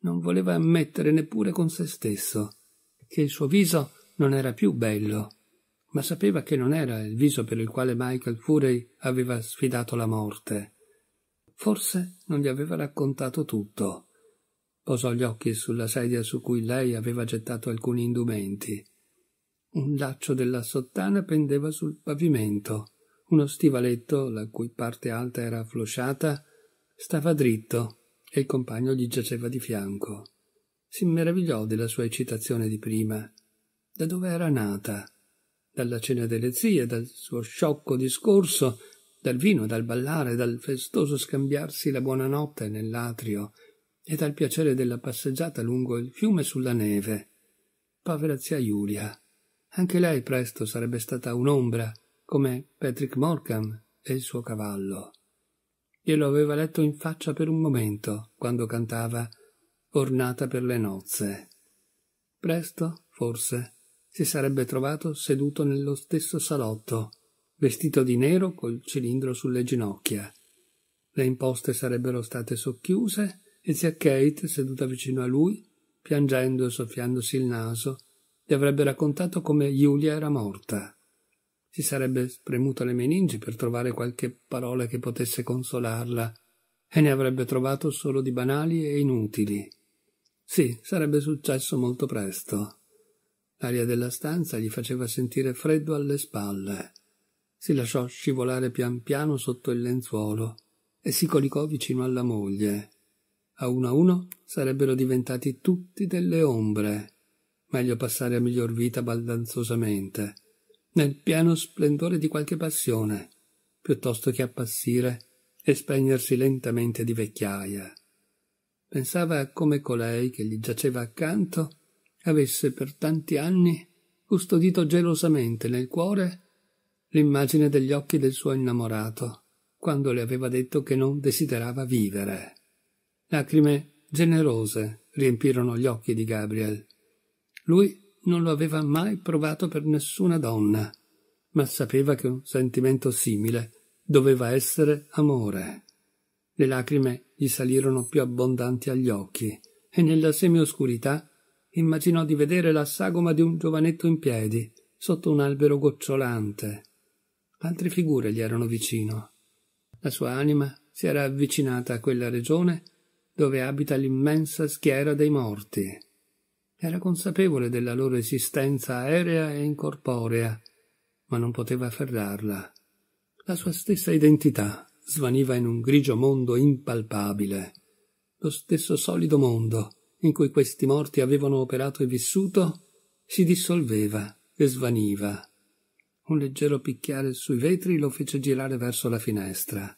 [SPEAKER 1] Non voleva ammettere neppure con se stesso che il suo viso non era più bello, ma sapeva che non era il viso per il quale Michael Fury aveva sfidato la morte. Forse non gli aveva raccontato tutto. Posò gli occhi sulla sedia su cui lei aveva gettato alcuni indumenti. Un laccio della sottana pendeva sul pavimento. Uno stivaletto, la cui parte alta era afflosciata, Stava dritto e il compagno gli giaceva di fianco. Si meravigliò della sua eccitazione di prima. Da dove era nata? Dalla cena delle zie, dal suo sciocco discorso, dal vino, dal ballare, dal festoso scambiarsi la buonanotte nell'atrio e dal piacere della passeggiata lungo il fiume sulla neve. Povera zia Giulia. Anche lei presto sarebbe stata un'ombra, come Patrick Morgan e il suo cavallo glielo aveva letto in faccia per un momento quando cantava Ornata per le nozze. Presto, forse, si sarebbe trovato seduto nello stesso salotto, vestito di nero col cilindro sulle ginocchia. Le imposte sarebbero state socchiuse e zia Kate, seduta vicino a lui, piangendo e soffiandosi il naso, gli avrebbe raccontato come Giulia era morta. Si sarebbe spremuto le meningi per trovare qualche parola che potesse consolarla, e ne avrebbe trovato solo di banali e inutili. Sì, sarebbe successo molto presto. L'aria della stanza gli faceva sentire freddo alle spalle. Si lasciò scivolare pian piano sotto il lenzuolo e si colicò vicino alla moglie. A uno a uno sarebbero diventati tutti delle ombre. Meglio passare a miglior vita baldanzosamente nel pieno splendore di qualche passione, piuttosto che appassire e spegnersi lentamente di vecchiaia. Pensava come colei che gli giaceva accanto avesse per tanti anni custodito gelosamente nel cuore l'immagine degli occhi del suo innamorato, quando le aveva detto che non desiderava vivere. Lacrime generose riempirono gli occhi di Gabriel. Lui non lo aveva mai provato per nessuna donna, ma sapeva che un sentimento simile doveva essere amore. Le lacrime gli salirono più abbondanti agli occhi e nella semioscurità immaginò di vedere la sagoma di un giovanetto in piedi sotto un albero gocciolante. Altre figure gli erano vicino. La sua anima si era avvicinata a quella regione dove abita l'immensa schiera dei morti. Era consapevole della loro esistenza aerea e incorporea, ma non poteva afferrarla. La sua stessa identità svaniva in un grigio mondo impalpabile. Lo stesso solido mondo in cui questi morti avevano operato e vissuto si dissolveva e svaniva. Un leggero picchiare sui vetri lo fece girare verso la finestra.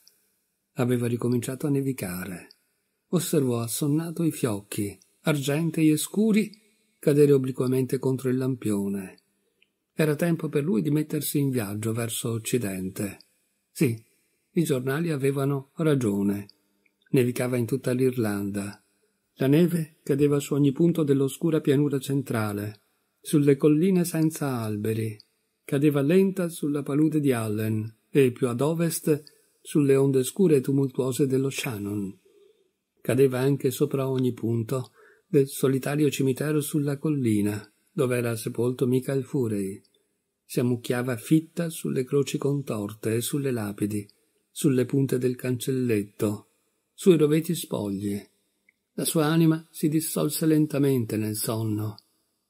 [SPEAKER 1] Aveva ricominciato a nevicare. Osservò assonnato i fiocchi, argentei e scuri, cadere obliquamente contro il lampione. Era tempo per lui di mettersi in viaggio verso Occidente. Sì, i giornali avevano ragione. Nevicava in tutta l'Irlanda. La neve cadeva su ogni punto dell'oscura pianura centrale, sulle colline senza alberi, cadeva lenta sulla palude di Allen e più ad ovest sulle onde scure e tumultuose dello Shannon. Cadeva anche sopra ogni punto del solitario cimitero sulla collina, dove era sepolto Michael Furey. Si ammucchiava fitta sulle croci contorte e sulle lapidi, sulle punte del cancelletto, sui roveti spogli. La sua anima si dissolse lentamente nel sonno,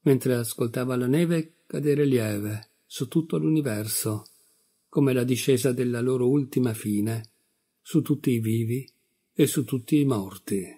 [SPEAKER 1] mentre ascoltava la neve cadere lieve su tutto l'universo, come la discesa della loro ultima fine, su tutti i vivi e su tutti i morti.